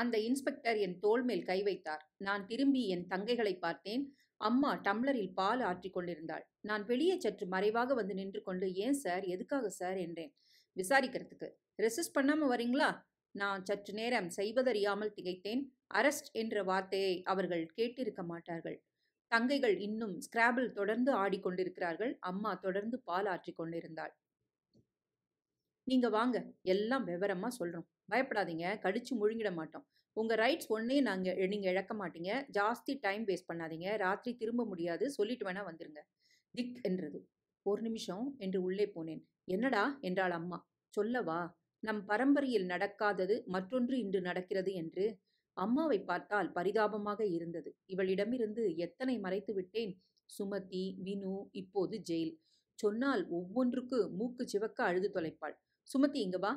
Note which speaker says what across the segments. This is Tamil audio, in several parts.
Speaker 1: அந்த இன்ஸ்பெக்டர் என் தோல் மேல் கை வைத்தார் நான் திரும்பி என் தங்கைகளை பார்த்தேன் அம்மா டம்ளரில் பால் ஆற்றிக் கொண்டிருந்தாள் நான் வெளியே சற்று மறைவாக வந்து நின்று கொண்டு ஏன் சார் எதுக்காக சார் என்றேன் விசாரிக்கிறதுக்கு ரெசிஸ்ட் பண்ணாம வரீங்களா நான் சற்று நேரம் செய்வதறியாமல் திகைத்தேன் அரஸ்ட் என்ற வார்த்தையை அவர்கள் கேட்டிருக்க மாட்டார்கள் தங்கைகள் இன்னும் ஸ்கிராபிள் தொடர்ந்து ஆடிக்கொண்டிருக்கிறார்கள் அம்மா தொடர்ந்து பால் ஆற்றிக் கொண்டிருந்தாள் நீங்க வாங்க எல்லாம் விவரமா சொல்றோம் பயப்படாதீங்க கடிச்சு முழுங்கிட மாட்டோம் உங்கள் ரைட்ஸ் ஒன்றே நாங்கள் நீங்கள் இழக்க மாட்டீங்க ஜாஸ்தி டைம் வேஸ்ட் பண்ணாதீங்க ராத்திரி திரும்ப முடியாது சொல்லிட்டு வேணா வந்துருங்க திக் என்றது ஒரு நிமிஷம் என்று உள்ளே போனேன் என்னடா என்றாள் அம்மா சொல்லவா நம் பரம்பரையில் நடக்காதது மற்றொன்று இன்று நடக்கிறது என்று அம்மாவை பார்த்தால் பரிதாபமாக இருந்தது இவளிடமிருந்து எத்தனை மறைத்து விட்டேன் சுமதி வினு இப்போது ஜெயில் சொன்னால் ஒவ்வொன்றுக்கு மூக்கு சிவக்க அழுது தொலைப்பாள் சுமதி இங்க வா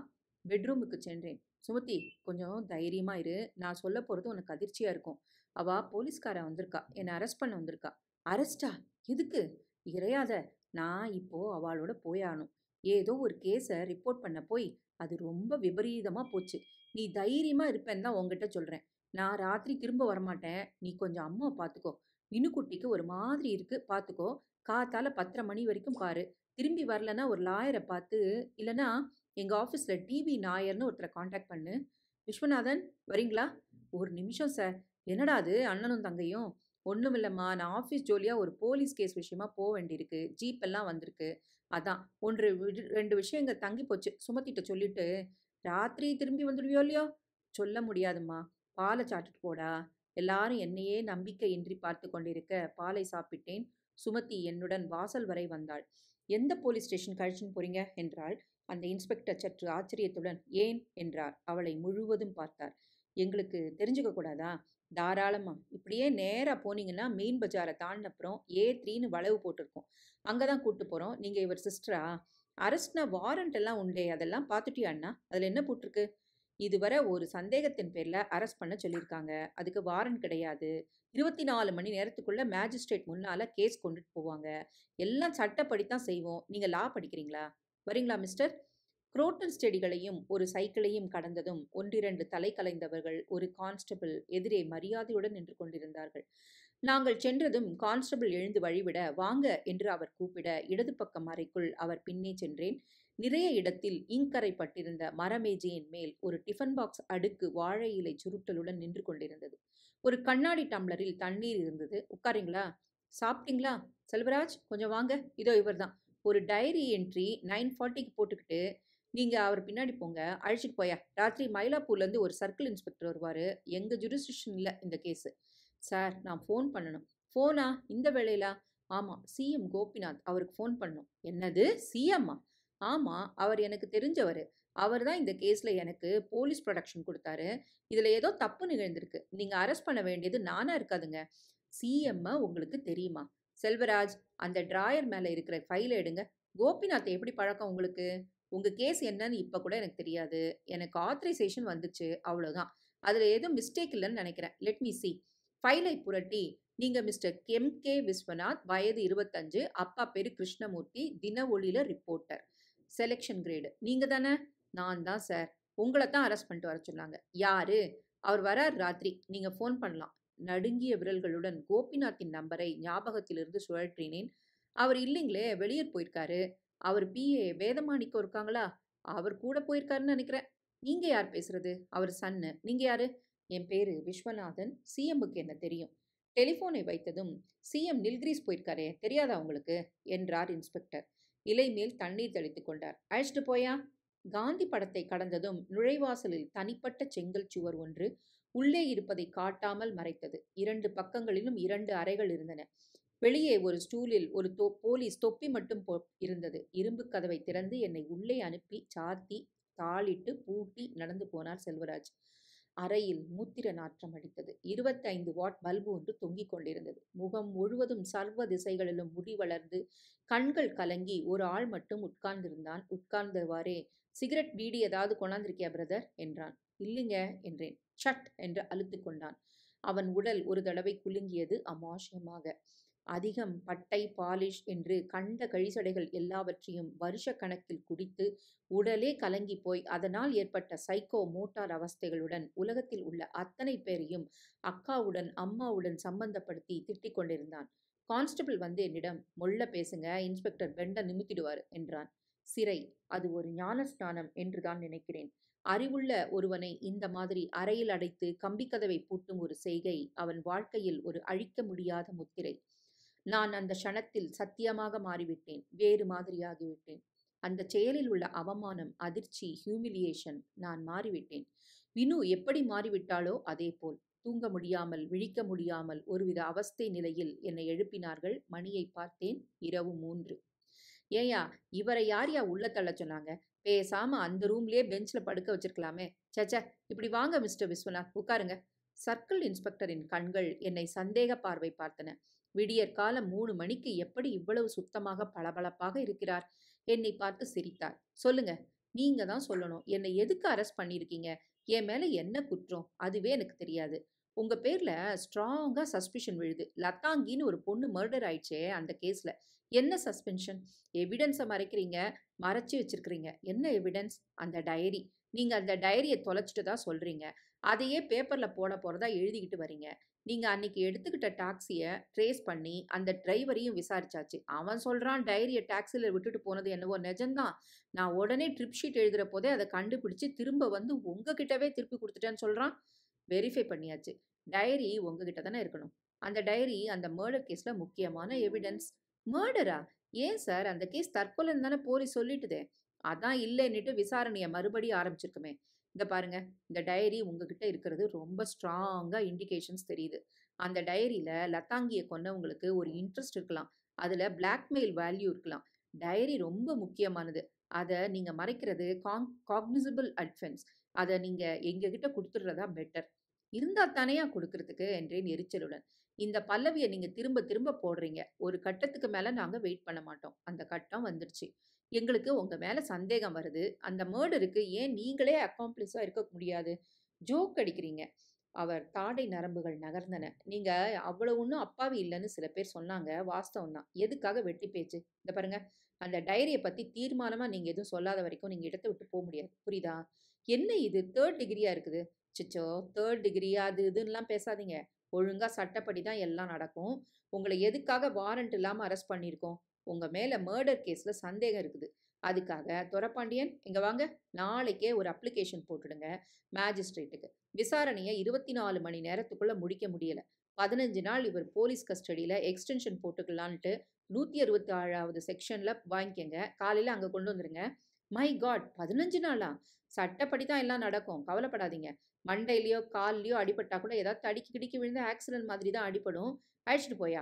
Speaker 1: பெட்ரூமுக்கு சென்றேன் சுமதி கொஞ்சம் தைரியமா இரு நான் சொல்ல போகிறது உனக்கு அதிர்ச்சியாக இருக்கும் அவள் போலீஸ்காரன் வந்திருக்கா என்னை அரெஸ்ட் பண்ண வந்திருக்கா அரெஸ்டா எதுக்கு இறையாத நான் இப்போது அவளோட போயானும் ஏதோ ஒரு கேஸை ரிப்போர்ட் பண்ண போய் அது ரொம்ப விபரீதமாக போச்சு நீ தைரியமாக இருப்பேன்னு தான் உங்ககிட்ட சொல்கிறேன் நான் ராத்திரி திரும்ப வரமாட்டேன் நீ கொஞ்சம் அம்மாவை பார்த்துக்கோ இனுக்குட்டிக்கு ஒரு மாதிரி இருக்குது பார்த்துக்கோ காத்தால் பத்தரை மணி வரைக்கும் பாரு திரும்பி வரலன்னா ஒரு லாயரை பார்த்து இல்லைன்னா எங்கள் ஆஃபீஸில் டிவி நாயர்னு ஒருத்தரை காண்டாக்ட் பண்ணு விஸ்வநாதன் வரீங்களா ஒரு நிமிஷம் சார் என்னடா அது அண்ணனும் தங்கையும் ஒன்றும் இல்லைம்மா நான் ஆஃபீஸ் ஜோலியாக ஒரு போலீஸ் கேஸ் விஷயமா போக வேண்டியிருக்கு ஜீப் எல்லாம் வந்திருக்கு அதான் ஒன்று ரெண்டு விஷயம் இங்கே தங்கி போச்சு சுமத்திட்ட சொல்லிட்டு ராத்திரி திரும்பி வந்துடுவியோ இல்லையோ சொல்ல முடியாதும்மா பாலை சாட்டுட்டு போடா எல்லாரும் என்னையே நம்பிக்கையின்றி பார்த்து கொண்டிருக்க பாலை சாப்பிட்டேன் சுமதி என்னுடன் வாசல் வரை வந்தாள் எந்த போலீஸ் ஸ்டேஷன் கழிச்சுன்னு போறீங்க என்றாள் அந்த இன்ஸ்பெக்டர் சற்று ஆச்சரியத்துடன் ஏன் என்றார் அவளை முழுவதும் பார்த்தார் எங்களுக்கு தெரிஞ்சுக்க கூடாதா தாராளமா இப்படியே நேராக போனீங்கன்னா மெயின் பஜாரை தாண்டினப்புறம் ஏ த்ரீன்னு வளைவு போட்டிருக்கோம் அங்கே தான் கூப்பிட்டு போகிறோம் நீங்கள் இவர் சிஸ்டரா அரெஸ்ட்னா வாரண்ட் எல்லாம் உண்டே அதெல்லாம் பார்த்துட்டியா அண்ணா அதில் என்ன போட்டிருக்கு இதுவரை ஒரு சந்தேகத்தின் பேரில் அரெஸ்ட் பண்ண சொல்லியிருக்காங்க அதுக்கு வாரண்ட் கிடையாது இருபத்தி நாலு மணி நேரத்துக்குள்ள மேஜிஸ்ட்ரேட் முன்னால் கேஸ் கொண்டுட்டு போவாங்க எல்லாம் சட்டப்படி தான் செய்வோம் நீங்கள் லா படிக்கிறீங்களா வரீங்களா மிஸ்டர் குரோட்டன் ஸ்டெடிகளையும் ஒரு சைக்கிளையும் கடந்ததும் ஒன்றிரண்டு தலை கலைந்தவர்கள் ஒரு கான்ஸ்டபிள் எதிரே மரியாதையுடன் நின்று கொண்டிருந்தார்கள் நாங்கள் சென்றதும் கான்ஸ்டபிள் எழுந்து வழிவிட வாங்க என்று அவர் கூப்பிட இடது பக்கம் அறைக்குள் அவர் பின்னே சென்றேன் நிறைய இடத்தில் இங்கரை பட்டிருந்த மரமேஜையின் மேல் ஒரு டிஃபன் பாக்ஸ் அடுக்கு வாழை இலை சுருட்டலுடன் நின்று கொண்டிருந்தது ஒரு கண்ணாடி டம்ளரில் தண்ணீர் இருந்தது உட்காருங்களா சாப்பிட்டீங்களா செல்வராஜ் கொஞ்சம் வாங்க இதோ இவர்தான் ஒரு டைரி என்ட்ரி நைன் ஃபார்ட்டிக்கு போட்டுக்கிட்டு நீங்க அவர் பின்னாடி போங்க அழைச்சிட்டு போயா ராத்திரி மயிலாப்பூர்லேருந்து ஒரு சர்க்கிள் இன்ஸ்பெக்டர் வருவார் எங்கள் ஜுரிஸ்டிக்ஷன் இல்லை இந்த கேஸு சார் நான் ஃபோன் பண்ணணும் ஃபோனா இந்த வேலையில ஆமாம் சிஎம் கோபிநாத் அவருக்கு ஃபோன் பண்ணணும் என்னது சிஎம்மா ஆமாம் அவர் எனக்கு தெரிஞ்சவர் அவர் தான் இந்த கேஸில் எனக்கு போலீஸ் ப்ரொடக்ஷன் கொடுத்தாரு இதில் ஏதோ தப்பு நிகழ்ந்திருக்கு நீங்கள் அரெஸ்ட் பண்ண வேண்டியது நானாக இருக்காதுங்க சிஎம்மை உங்களுக்கு தெரியுமா செல்வராஜ் அந்த டிராயர் மேலே இருக்கிற ஃபைலை எடுங்க கோபிநாத் எப்படி பழக்கம் உங்களுக்கு உங்கள் கேஸ் என்னன்னு இப்போ கூட எனக்கு தெரியாது எனக்கு ஆத்தரைசேஷன் வந்துச்சு அவ்வளோதான் அதில் எதுவும் மிஸ்டேக் இல்லைன்னு நினைக்கிறேன் லெட் மீ சி ஃபைலை புரட்டி நீங்கள் மிஸ்டர் எம் கே விஸ்வநாத் வயது இருபத்தஞ்சு அப்பா பேர் கிருஷ்ணமூர்த்தி தின ஒளியில் ரிப்போர்ட்டர் செலெக்ஷன் கிரேடு நீங்கள் தானே நான் தான் சார் உங்களை தான் அரெஸ்ட் பண்ணிட்டு வர சொன்னாங்க யாரு அவர் வரார் ராத்திரி நீங்கள் ஃபோன் பண்ணலாம் நடுங்கிய விரல்களுடன் கோபிநாத்தின் நம்பரை ஞாபகத்திலிருந்து சுழற்றினேன் அவர் இல்லைங்களே வெளியே போயிருக்காரு அவர் பிஏ வேதமாணிக்கம் இருக்காங்களா அவர் கூட போயிருக்காருன்னு நினைக்கிறேன் நீங்க யார் பேசுறது அவர் சன்னு நீங்க யாரு என் பேரு விஸ்வநாதன் சிஎம்முக்கு என்ன தெரியும் டெலிஃபோனை வைத்ததும் சிஎம் நில்கிரீஸ் போயிருக்காரே தெரியாதா உங்களுக்கு என்றார் இன்ஸ்பெக்டர் இலை மேல் தண்ணீர் தெளித்து கொண்டார் அழைச்சிட்டு போயா காந்தி படத்தை கடந்ததும் நுழைவாசலில் தனிப்பட்ட செங்கல் சுவர் ஒன்று உள்ளே இருப்பதை காட்டாமல் மறைத்தது இரண்டு பக்கங்களிலும் இரண்டு அறைகள் இருந்தன வெளியே ஒரு ஸ்டூலில் ஒரு தோ போலீஸ் தொப்பி மட்டும் போ இருந்தது இரும்பு கதவை திறந்து என்னை உள்ளே அனுப்பி சாத்தி தாளிட்டு பூட்டி நடந்து போனார் செல்வராஜ் அறையில் மூத்திர நாற்றம் அடித்தது இருபத்தைந்து வாட் பல்பு ஒன்று தொங்கிக் கொண்டிருந்தது முகம் முழுவதும் சர்வ திசைகளிலும் முடி வளர்ந்து கண்கள் கலங்கி ஒரு ஆள் மட்டும் உட்கார்ந்திருந்தான் உட்கார்ந்தவாறே சிகரெட் பீடி ஏதாவது கொண்டாந்திருக்கியா பிரதர் என்றான் இல்லைங்க என்றேன் சட் என்று அழுத்து கொண்டான் அவன் உடல் ஒரு தடவை குலுங்கியது அமாஷமாக அதிகம் பட்டை பாலிஷ் என்று கண்ட கழிசடைகள் எல்லாவற்றையும் வருஷ கணக்கில் குடித்து உடலே கலங்கி போய் அதனால் ஏற்பட்ட சைக்கோ மோட்டார் அவஸ்தைகளுடன் உலகத்தில் உள்ள அத்தனை பேரையும் அக்காவுடன் அம்மாவுடன் சம்பந்தப்படுத்தி திட்டிக் கொண்டிருந்தான் கான்ஸ்டபிள் வந்து என்னிடம் மொல்ல பேசுங்க இன்ஸ்பெக்டர் வெண்ட நிமித்திடுவார் என்றான் சிறை அது ஒரு ஞான ஸ்நானம் என்றுதான் நினைக்கிறேன் அறிவுள்ள ஒருவனை இந்த மாதிரி அறையில் அடைத்து கம்பிக்கதவை பூட்டும் ஒரு செய்கை அவன் வாழ்க்கையில் ஒரு அழிக்க முடியாத முத்திரை நான் அந்த க்ஷணத்தில் சத்தியமாக மாறிவிட்டேன் வேறு மாதிரியாகிவிட்டேன் அந்த செயலில் உள்ள அவமானம் அதிர்ச்சி ஹியூமிலியேஷன் நான் மாறிவிட்டேன் வினு எப்படி மாறிவிட்டாளோ அதே போல் தூங்க முடியாமல் விழிக்க முடியாமல் ஒருவித அவஸ்தை நிலையில் என்னை எழுப்பினார்கள் மணியை பார்த்தேன் இரவு மூன்று ஏயா இவரை யார் யா உள்ள தள்ள சொன்னாங்க பேசாம அந்த ரூம்லயே பெஞ்ச்ல படுக்க வச்சிருக்கலாமே சச்ச இப்படி வாங்க மிஸ்டர் விஸ்வநாத் உட்காருங்க சர்க்கிள் இன்ஸ்பெக்டரின் கண்கள் என்னை சந்தேக பார்வை பார்த்தன விடியற்காலம் மூணு மணிக்கு எப்படி இவ்வளவு சுத்தமாக பளபளப்பாக இருக்கிறார் என்னை பார்த்து சிரித்தார் சொல்லுங்க நீங்க தான் சொல்லணும் என்னை எதுக்கு அரெஸ்ட் பண்ணியிருக்கீங்க என் மேல என்ன குற்றம் அதுவே எனக்கு தெரியாது உங்க பேர்ல ஸ்ட்ராங்கா சஸ்பிஷன் விழுது லத்தாங்கின்னு ஒரு பொண்ணு மர்டர் ஆயிடுச்சே அந்த கேஸ்ல என்ன சஸ்பென்ஷன் எவிடன்ஸை மறைக்கிறீங்க மறைச்சி வச்சிருக்கிறீங்க என்ன எவிடன்ஸ் அந்த டைரி நீங்க அந்த டைரியை தொலைச்சிட்டு தான் சொல்றீங்க அதையே பேப்பர்ல போட போறதா எழுதிக்கிட்டு வரீங்க நீங்கள் அன்னைக்கு எடுத்துக்கிட்ட டாக்ஸியை ட்ரேஸ் பண்ணி அந்த டிரைவரையும் விசாரிச்சாச்சு அவன் சொல்கிறான் டைரியை டாக்ஸியில் விட்டுட்டு போனது என்னவோ நிஜம்தான் நான் உடனே ட்ரிப் ஷீட் எழுதுகிற போதே அதை கண்டுபிடிச்சி திரும்ப வந்து உங்ககிட்டவே திருப்பி கொடுத்துட்டேன்னு சொல்கிறான் வெரிஃபை பண்ணியாச்சு டைரி உங்ககிட்ட தானே இருக்கணும் அந்த டைரி அந்த மர்டர் கேஸில் முக்கியமான எவிடன்ஸ் மர்டரா ஏன் சார் அந்த கேஸ் தற்கொலைன்னு தானே போலீஸ் சொல்லிட்டுதே அதான் இல்லைன்னுட்டு விசாரணையை மறுபடியும் ஆரம்பிச்சிருக்குமே இந்த பாருங்க இந்த டைரி உங்ககிட்ட இருக்கிறது ரொம்ப ஸ்ட்ராங்காக இண்டிகேஷன்ஸ் தெரியுது அந்த டைரியில லத்தாங்கியை கொன்னவங்களுக்கு ஒரு இன்ட்ரெஸ்ட் இருக்கலாம் அதில் பிளாக்மெயில் வேல்யூ இருக்கலாம் டைரி ரொம்ப முக்கியமானது அதை நீங்கள் மறைக்கிறது காங் காக்னிசபிள் அட்வென்ஸ் அதை நீங்கள் எங்ககிட்ட கொடுத்துடுறதா பெட்டர் இருந்தால் தானேயா கொடுக்கறதுக்கு என்றேன் எரிச்சலுடன் இந்த பல்லவியை நீங்கள் திரும்ப திரும்ப போடுறீங்க ஒரு கட்டத்துக்கு மேலே நாங்கள் வெயிட் பண்ண மாட்டோம் அந்த கட்டம் வந்துடுச்சு எங்களுக்கு உங்கள் மேலே சந்தேகம் வருது அந்த மேர்டருக்கு ஏன் நீங்களே அக்காம்ப்ளிஸாக இருக்க முடியாது ஜோக் அடிக்கிறீங்க அவர் தாடை நரம்புகள் நகர்ந்தன நீங்கள் அவ்வளோ ஒன்றும் அப்பாவி இல்லைன்னு சில பேர் சொன்னாங்க வாஸ்தவம் தான் எதுக்காக வெட்டி பேச்சு இந்த பாருங்க அந்த டைரியை பற்றி தீர்மானமாக நீங்கள் எதுவும் சொல்லாத வரைக்கும் நீங்கள் இடத்த விட்டு போக முடியாது புரியுதா என்ன இது தேர்ட் டிகிரியாக இருக்குது சிச்சோ தேர்ட் டிகிரி அது இதுன்னெலாம் பேசாதீங்க ஒழுங்காக சட்டப்படி தான் எல்லாம் நடக்கும் உங்களை எதுக்காக வாரண்ட் இல்லாமல் அரெஸ்ட் பண்ணியிருக்கோம் உங்கள் மேலே மர்டர் கேஸில் சந்தேகம் இருக்குது அதுக்காக துரப்பாண்டியன் இங்கே வாங்க நாளைக்கே ஒரு அப்ளிகேஷன் போட்டுடுங்க மேஜிஸ்ட்ரேட்டுக்கு விசாரணையை இருபத்தி நாலு மணி நேரத்துக்குள்ளே முடிக்க முடியலை பதினஞ்சு நாள் இவர் போலீஸ் கஸ்டடியில் எக்ஸ்டென்ஷன் போட்டுக்கலான்ட்டு நூற்றி அறுபத்தி ஆறாவது செக்ஷனில் வாங்கிக்கோங்க காலையில் அங்கே கொண்டு வந்துடுங்க மை காட் பதினஞ்சு நாளா சட்டப்படி தான் எல்லாம் நடக்கும் கவலைப்படாதீங்க மண்டையிலையோ கால்லையோ அடிபட்டா கூட ஏதாவது தடிக்கி கிடிக்கி விழுந்து ஆக்சிடென்ட் மாதிரி தான் அடிபடும் அழைச்சிட்டு போயா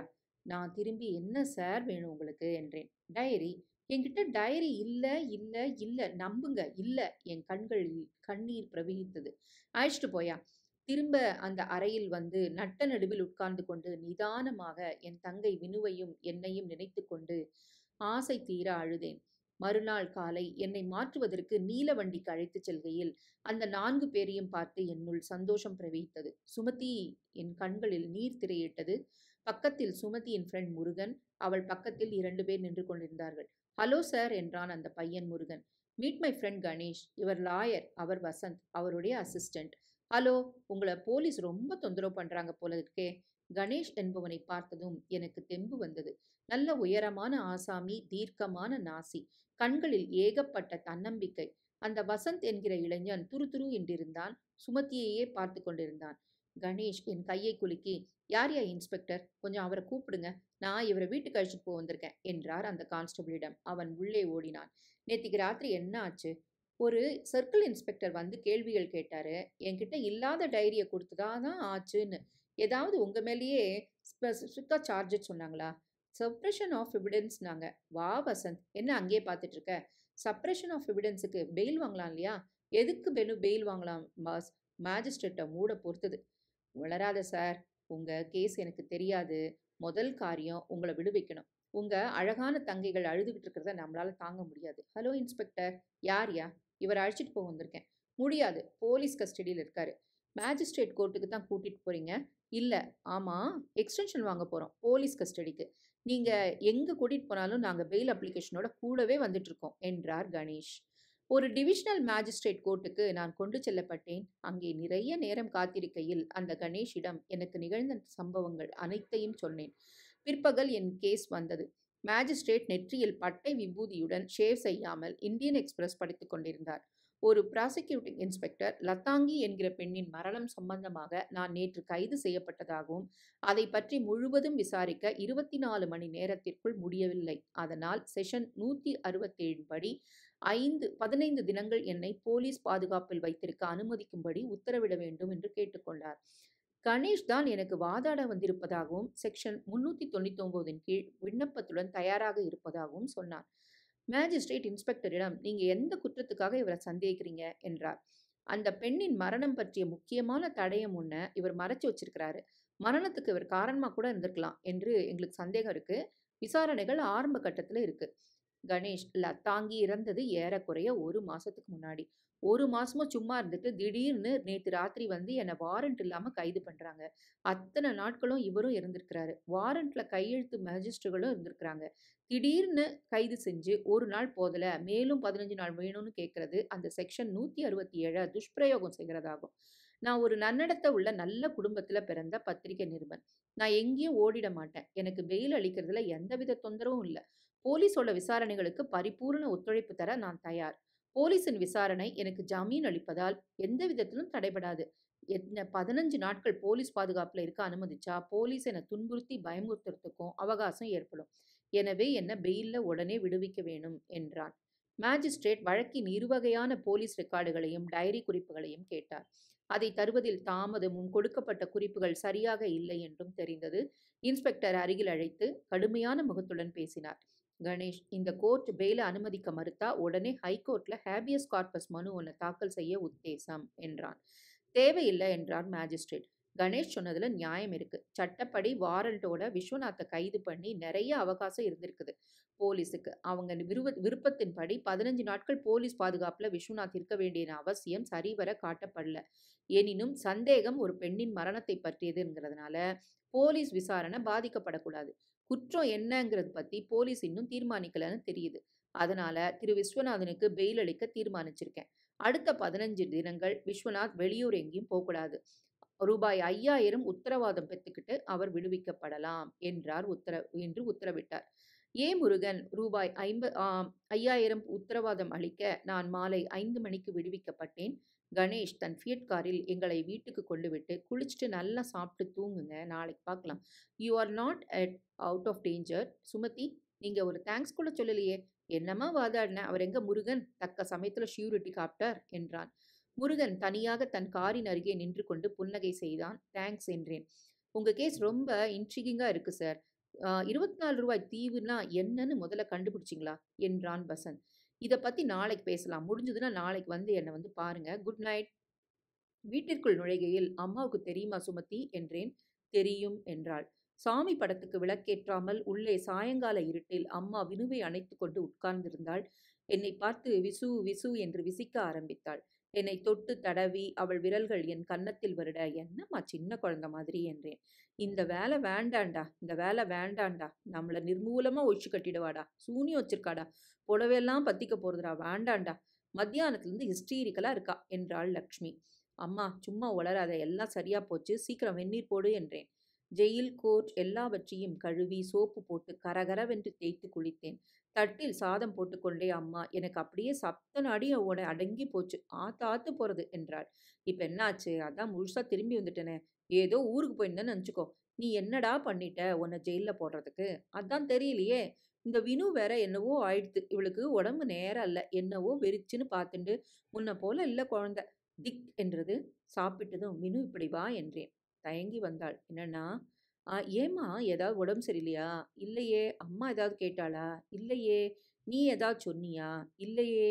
Speaker 1: நான் திரும்பி என்ன சார் வேணும் உங்களுக்கு என்றேன் டைரி என்கிட்ட டைரி இல்லை இல்லை இல்லை நம்புங்க இல்லை என் கண்களில் கண்ணீர் பிரவகித்தது அழைச்சிட்டு போயா திரும்ப அந்த அறையில் வந்து நட்ட நடுவில் உட்கார்ந்து கொண்டு நிதானமாக என் தங்கை வினுவையும் என்னையும் நினைத்து கொண்டு ஆசை தீர அழுதேன் மறுநாள் காலை என்னை மாற்றுவதற்கு நீல வண்டிக்கு அழைத்துச் செல்கையில் அந்த நான்கு பேரையும் பார்த்து என்னுள் சந்தோஷம் பிரவித்தது சுமதி என் கண்களில் நீர் திரையிட்டது பக்கத்தில் சுமதியின் ஃப்ரெண்ட் முருகன் அவள் பக்கத்தில் இரண்டு பேர் நின்று கொண்டிருந்தார்கள் ஹலோ சார் என்றான் அந்த பையன் Murugan meet my friend Ganesh இவர் லாயர் அவர் வசந்த் அவருடைய அசிஸ்டண்ட் ஹலோ உங்களை போலீஸ் ரொம்ப தொந்தரவு பண்ணுறாங்க போல இருக்கே கணேஷ் என்பவனை பார்த்ததும் எனக்கு தெம்பு வந்தது நல்ல உயரமான ஆசாமி தீர்க்கமான நாசி கண்களில் ஏகப்பட்ட தன்னம்பிக்கை அந்த வசந்த் என்கிற இளைஞன் துரு துரு என்றிருந்தான் சுமத்தியையே பார்த்து கொண்டிருந்தான் கணேஷ் என் கையை குலுக்கி யார் யா இன்ஸ்பெக்டர் கொஞ்சம் அவரை கூப்பிடுங்க நான் இவரை வீட்டுக்கு அழைச்சிட்டு போக வந்திருக்கேன் என்றார் அந்த கான்ஸ்டபிளிடம் அவன் உள்ளே ஓடினான் நேற்றுக்கு ராத்திரி என்ன ஆச்சு ஒரு சர்க்கிள் இன்ஸ்பெக்டர் வந்து கேள்விகள் கேட்டாரு என்கிட்ட இல்லாத டைரியை கொடுத்துதான் தான் ஆச்சுன்னு ஏதாவது உங்கள் மேலேயே ஸ்பெசிஃபிக்காக சார்ஜஸ் சொன்னாங்களா சப்ரெஷன் ஆஃப் எவிடன்ஸ்னாங்க வா வசந்த் என்ன அங்கேயே பார்த்துட்டு இருக்க சப்ரெஷன் ஆஃப் எவிடன்ஸுக்கு பெயில் வாங்கலாம் இல்லையா எதுக்கு பெனு பெயில் வாங்கலாம் பாஸ் மேஜிஸ்ட்ரேட்டை மூட பொறுத்தது வளராத சார் உங்கள் கேஸ் எனக்கு தெரியாது முதல் காரியம் உங்களை விடுவிக்கணும் உங்கள் அழகான தங்கைகள் அழுதுகிட்டு இருக்கிறத நம்மளால் தாங்க முடியாது ஹலோ இன்ஸ்பெக்டர் யார் யா இவர் அழைச்சிட்டு போக வந்திருக்கேன் முடியாது போலீஸ் கஸ்டடியில் இருக்காரு மேஜிஸ்ட்ரேட் கோர்ட்டுக்கு தான் கூட்டிகிட்டு போகிறீங்க இல்லை ஆமாம் எக்ஸ்டென்ஷன் வாங்க போகிறோம் போலீஸ் கஸ்டடிக்கு நீங்கள் எங்கே கூட்டிகிட்டு போனாலும் நாங்கள் பெயில் அப்ளிகேஷனோட கூடவே இருக்கோம் என்றார் கணேஷ் ஒரு டிவிஷனல் மேஜிஸ்ட்ரேட் கோர்ட்டுக்கு நான் கொண்டு செல்லப்பட்டேன் அங்கே நிறைய நேரம் காத்திருக்கையில் அந்த கணேஷிடம் எனக்கு நிகழ்ந்த சம்பவங்கள் அனைத்தையும் சொன்னேன் பிற்பகல் என் கேஸ் வந்தது மேஜிஸ்ட்ரேட் நெற்றியில் பட்டை விபூதியுடன் ஷேவ் செய்யாமல் இந்தியன் எக்ஸ்பிரஸ் படித்துக் கொண்டிருந்தார் ஒரு ப்ராசிக்யூட்டிங் இன்ஸ்பெக்டர் லத்தாங்கி என்கிற பெண்ணின் மரணம் சம்பந்தமாக நான் நேற்று கைது செய்யப்பட்டதாகவும் அதை பற்றி முழுவதும் விசாரிக்க இருபத்தி நாலு மணி நேரத்திற்குள் முடியவில்லை அதனால் செஷன் நூற்றி அறுபத்தேழு படி ஐந்து பதினைந்து தினங்கள் என்னை போலீஸ் பாதுகாப்பில் வைத்திருக்க அனுமதிக்கும்படி உத்தரவிட வேண்டும் என்று கேட்டுக்கொண்டார் கணேஷ் தான் எனக்கு வாதாட வந்திருப்பதாகவும் செக்ஷன் முன்னூத்தி தொண்ணூற்றி ஒன்பதின் கீழ் விண்ணப்பத்துடன் தயாராக இருப்பதாகவும் சொன்னார் மேஜிஸ்ட்ரேட் இன்ஸ்பெக்டரிடம் நீங்கள் எந்த குற்றத்துக்காக இவரை சந்தேகிக்கிறீங்க என்றார் அந்த பெண்ணின் மரணம் பற்றிய முக்கியமான தடயம் ஒன்று இவர் மறைச்சு வச்சிருக்கிறாரு மரணத்துக்கு இவர் காரணமாக கூட இருந்திருக்கலாம் என்று எங்களுக்கு சந்தேகம் இருக்கு விசாரணைகள் ஆரம்ப கட்டத்தில் இருக்குது கணேஷ் லத்தாங்கி இறந்தது ஏறக்குறைய ஒரு மாசத்துக்கு முன்னாடி ஒரு மாசமா சும்மா இருந்துட்டு திடீர்னு நேற்று ராத்திரி வந்து என்னை வாரண்ட் இல்லாம கைது பண்றாங்க அத்தனை நாட்களும் இவரும் இருந்திருக்கிறாரு வாரண்ட்ல கையெழுத்து மேஜிஸ்ட்ருகளும் இருந்திருக்கிறாங்க திடீர்னு கைது செஞ்சு ஒரு நாள் போதல மேலும் பதினஞ்சு நாள் வேணும்னு கேட்கறது அந்த செக்ஷன் நூத்தி அறுபத்தி ஏழை துஷ்பிரயோகம் செய்கிறதாகும் நான் ஒரு நன்னடத்தை உள்ள நல்ல குடும்பத்தில் பிறந்த பத்திரிகை நிருபன் நான் எங்கேயும் ஓடிட மாட்டேன் எனக்கு வெயில் அளிக்கிறதுல எந்தவித தொந்தரவும் இல்லை போலீஸோட விசாரணைகளுக்கு பரிபூர்ண ஒத்துழைப்பு தர நான் தயார் போலீஸின் விசாரணை எனக்கு ஜாமீன் அளிப்பதால் எந்த விதத்திலும் தடைபடாது என்ன பதினஞ்சு நாட்கள் போலீஸ் பாதுகாப்பில் இருக்க அனுமதிச்சா போலீஸ் என்னை துன்புறுத்தி பயமுறுத்துறதுக்கும் அவகாசம் ஏற்படும் எனவே என்னை பெயில உடனே விடுவிக்க வேணும் என்றான் மேஜிஸ்ட்ரேட் வழக்கின் இருவகையான போலீஸ் ரெக்கார்டுகளையும் டைரி குறிப்புகளையும் கேட்டார் அதை தருவதில் தாமதமும் கொடுக்கப்பட்ட குறிப்புகள் சரியாக இல்லை என்றும் தெரிந்தது இன்ஸ்பெக்டர் அருகில் அழைத்து கடுமையான முகத்துடன் பேசினார் கணேஷ் இந்த கோர்ட் பெயில அனுமதிக்க மறுத்தா உடனே ஹைகோர்ட்ல ஹேபியஸ் கார்பஸ் மனு ஒன்று தாக்கல் செய்ய உத்தேசம் என்றான் தேவையில்லை என்றார் மேஜிஸ்ட்ரேட் கணேஷ் சொன்னதுல நியாயம் இருக்கு சட்டப்படி வாரண்டோட விஸ்வநாத்தை கைது பண்ணி நிறைய அவகாசம் இருந்திருக்குது போலீஸுக்கு அவங்க விருவ விருப்பத்தின்படி பதினஞ்சு நாட்கள் போலீஸ் பாதுகாப்புல விஸ்வநாத் இருக்க வேண்டிய அவசியம் சரிவர காட்டப்படல எனினும் சந்தேகம் ஒரு பெண்ணின் மரணத்தை பற்றியதுங்கிறதுனால போலீஸ் விசாரணை பாதிக்கப்படக்கூடாது குற்றம் என்னங்கிறது பற்றி போலீஸ் இன்னும் தீர்மானிக்கலன்னு தெரியுது அதனால திரு விஸ்வநாதனுக்கு பெயில் அளிக்க தீர்மானிச்சிருக்கேன் அடுத்த பதினஞ்சு தினங்கள் விஸ்வநாத் வெளியூர் எங்கேயும் போகக்கூடாது ரூபாய் ஐயாயிரம் உத்தரவாதம் பெற்றுக்கிட்டு அவர் விடுவிக்கப்படலாம் என்றார் உத்தர என்று உத்தரவிட்டார் ஏ முருகன் ரூபாய் ஐம்ப ஐயாயிரம் உத்தரவாதம் அளிக்க நான் மாலை ஐந்து மணிக்கு விடுவிக்கப்பட்டேன் கணேஷ் தன் ஃபியட் காரில் எங்களை வீட்டுக்கு கொண்டு விட்டு குளிச்சுட்டு நல்லா சாப்பிட்டு தூங்குங்க நாளைக்கு பார்க்கலாம் you are not at out of danger Sumathi நீங்கள் ஒரு தேங்க்ஸ் கூட சொல்லலையே என்னமா வாதாடின அவர் எங்க முருகன் தக்க சமயத்தில் ஷியூரிட்டி காப்டார் என்றான் முருகன் தனியாக தன் காரின் அருகே நின்று கொண்டு புன்னகை செய்தான் தேங்க்ஸ் என்றேன் உங்கள் கேஸ் ரொம்ப இன்ட்ரிகிங்காக இருக்குது சார் இருபத்தி நாலு ரூபாய் தீவுனா என்னன்னு முதல்ல கண்டுபிடிச்சிங்களா என்றான் வசந்த் இதை பற்றி நாளைக்கு பேசலாம் முடிஞ்சதுன்னா நாளைக்கு வந்து என்னை வந்து பாருங்கள் குட் நைட் வீட்டிற்குள் நுழைகையில் அம்மாவுக்கு தெரியுமா சுமதி என்றேன் தெரியும் என்றாள் சாமி படத்துக்கு விளக்கேற்றாமல் உள்ளே சாயங்கால இருட்டில் அம்மா வினுவை அணைத்து கொண்டு உட்கார்ந்திருந்தாள் என்னை பார்த்து விசு விசு என்று விசிக்க ஆரம்பித்தாள் என்னை தொட்டு தடவி அவள் விரல்கள் என் கன்னத்தில் வருட என்னம்மா சின்ன குழந்த மாதிரி என்றேன் இந்த வேலை வேண்டாண்டா இந்த வேலை வேண்டாண்டா நம்மளை நிர்மூலமா ஒழிச்சு கட்டிடுவாடா சூனி வச்சிருக்காடா புடவையெல்லாம் பத்திக்க போறதுடா வேண்டாண்டா மத்தியானத்துலேருந்து ஹிஸ்டீரிக்கலாக இருக்கா என்றாள் லக்ஷ்மி அம்மா சும்மா அதை எல்லாம் சரியா போச்சு சீக்கிரம் வெந்நீர் போடு என்றேன் ஜெயில் கோர்ட் எல்லாவற்றையும் கழுவி சோப்பு போட்டு கரகரவென்று தேய்த்து குளித்தேன் தட்டில் சாதம் போட்டுக்கொண்டே அம்மா எனக்கு அப்படியே சப்த நாடி அவனை அடங்கி போச்சு ஆத்து ஆத்து போகிறது என்றாள் இப்போ என்னாச்சு அதான் முழுசாக திரும்பி வந்துட்டேனே ஏதோ ஊருக்கு போயிருந்தேன்னு நினச்சிக்கோ நீ என்னடா பண்ணிட்ட உன்னை ஜெயிலில் போடுறதுக்கு அதான் தெரியலையே இந்த வினு வேற என்னவோ ஆயிடுத்து இவளுக்கு உடம்பு நேரம் இல்லை என்னவோ வெறிச்சுன்னு பார்த்துண்டு முன்ன போல இல்லை குழந்த திக் என்றது சாப்பிட்டதும் வினு இப்படி வா என்றேன் தயங்கி வந்தாள் என்னன்னா ஏம்மா ஏதாவது உடம்பு சரியில்லையா இல்லையே அம்மா ஏதாவது கேட்டாளா இல்லையே நீ ஏதாவது சொன்னியா இல்லையே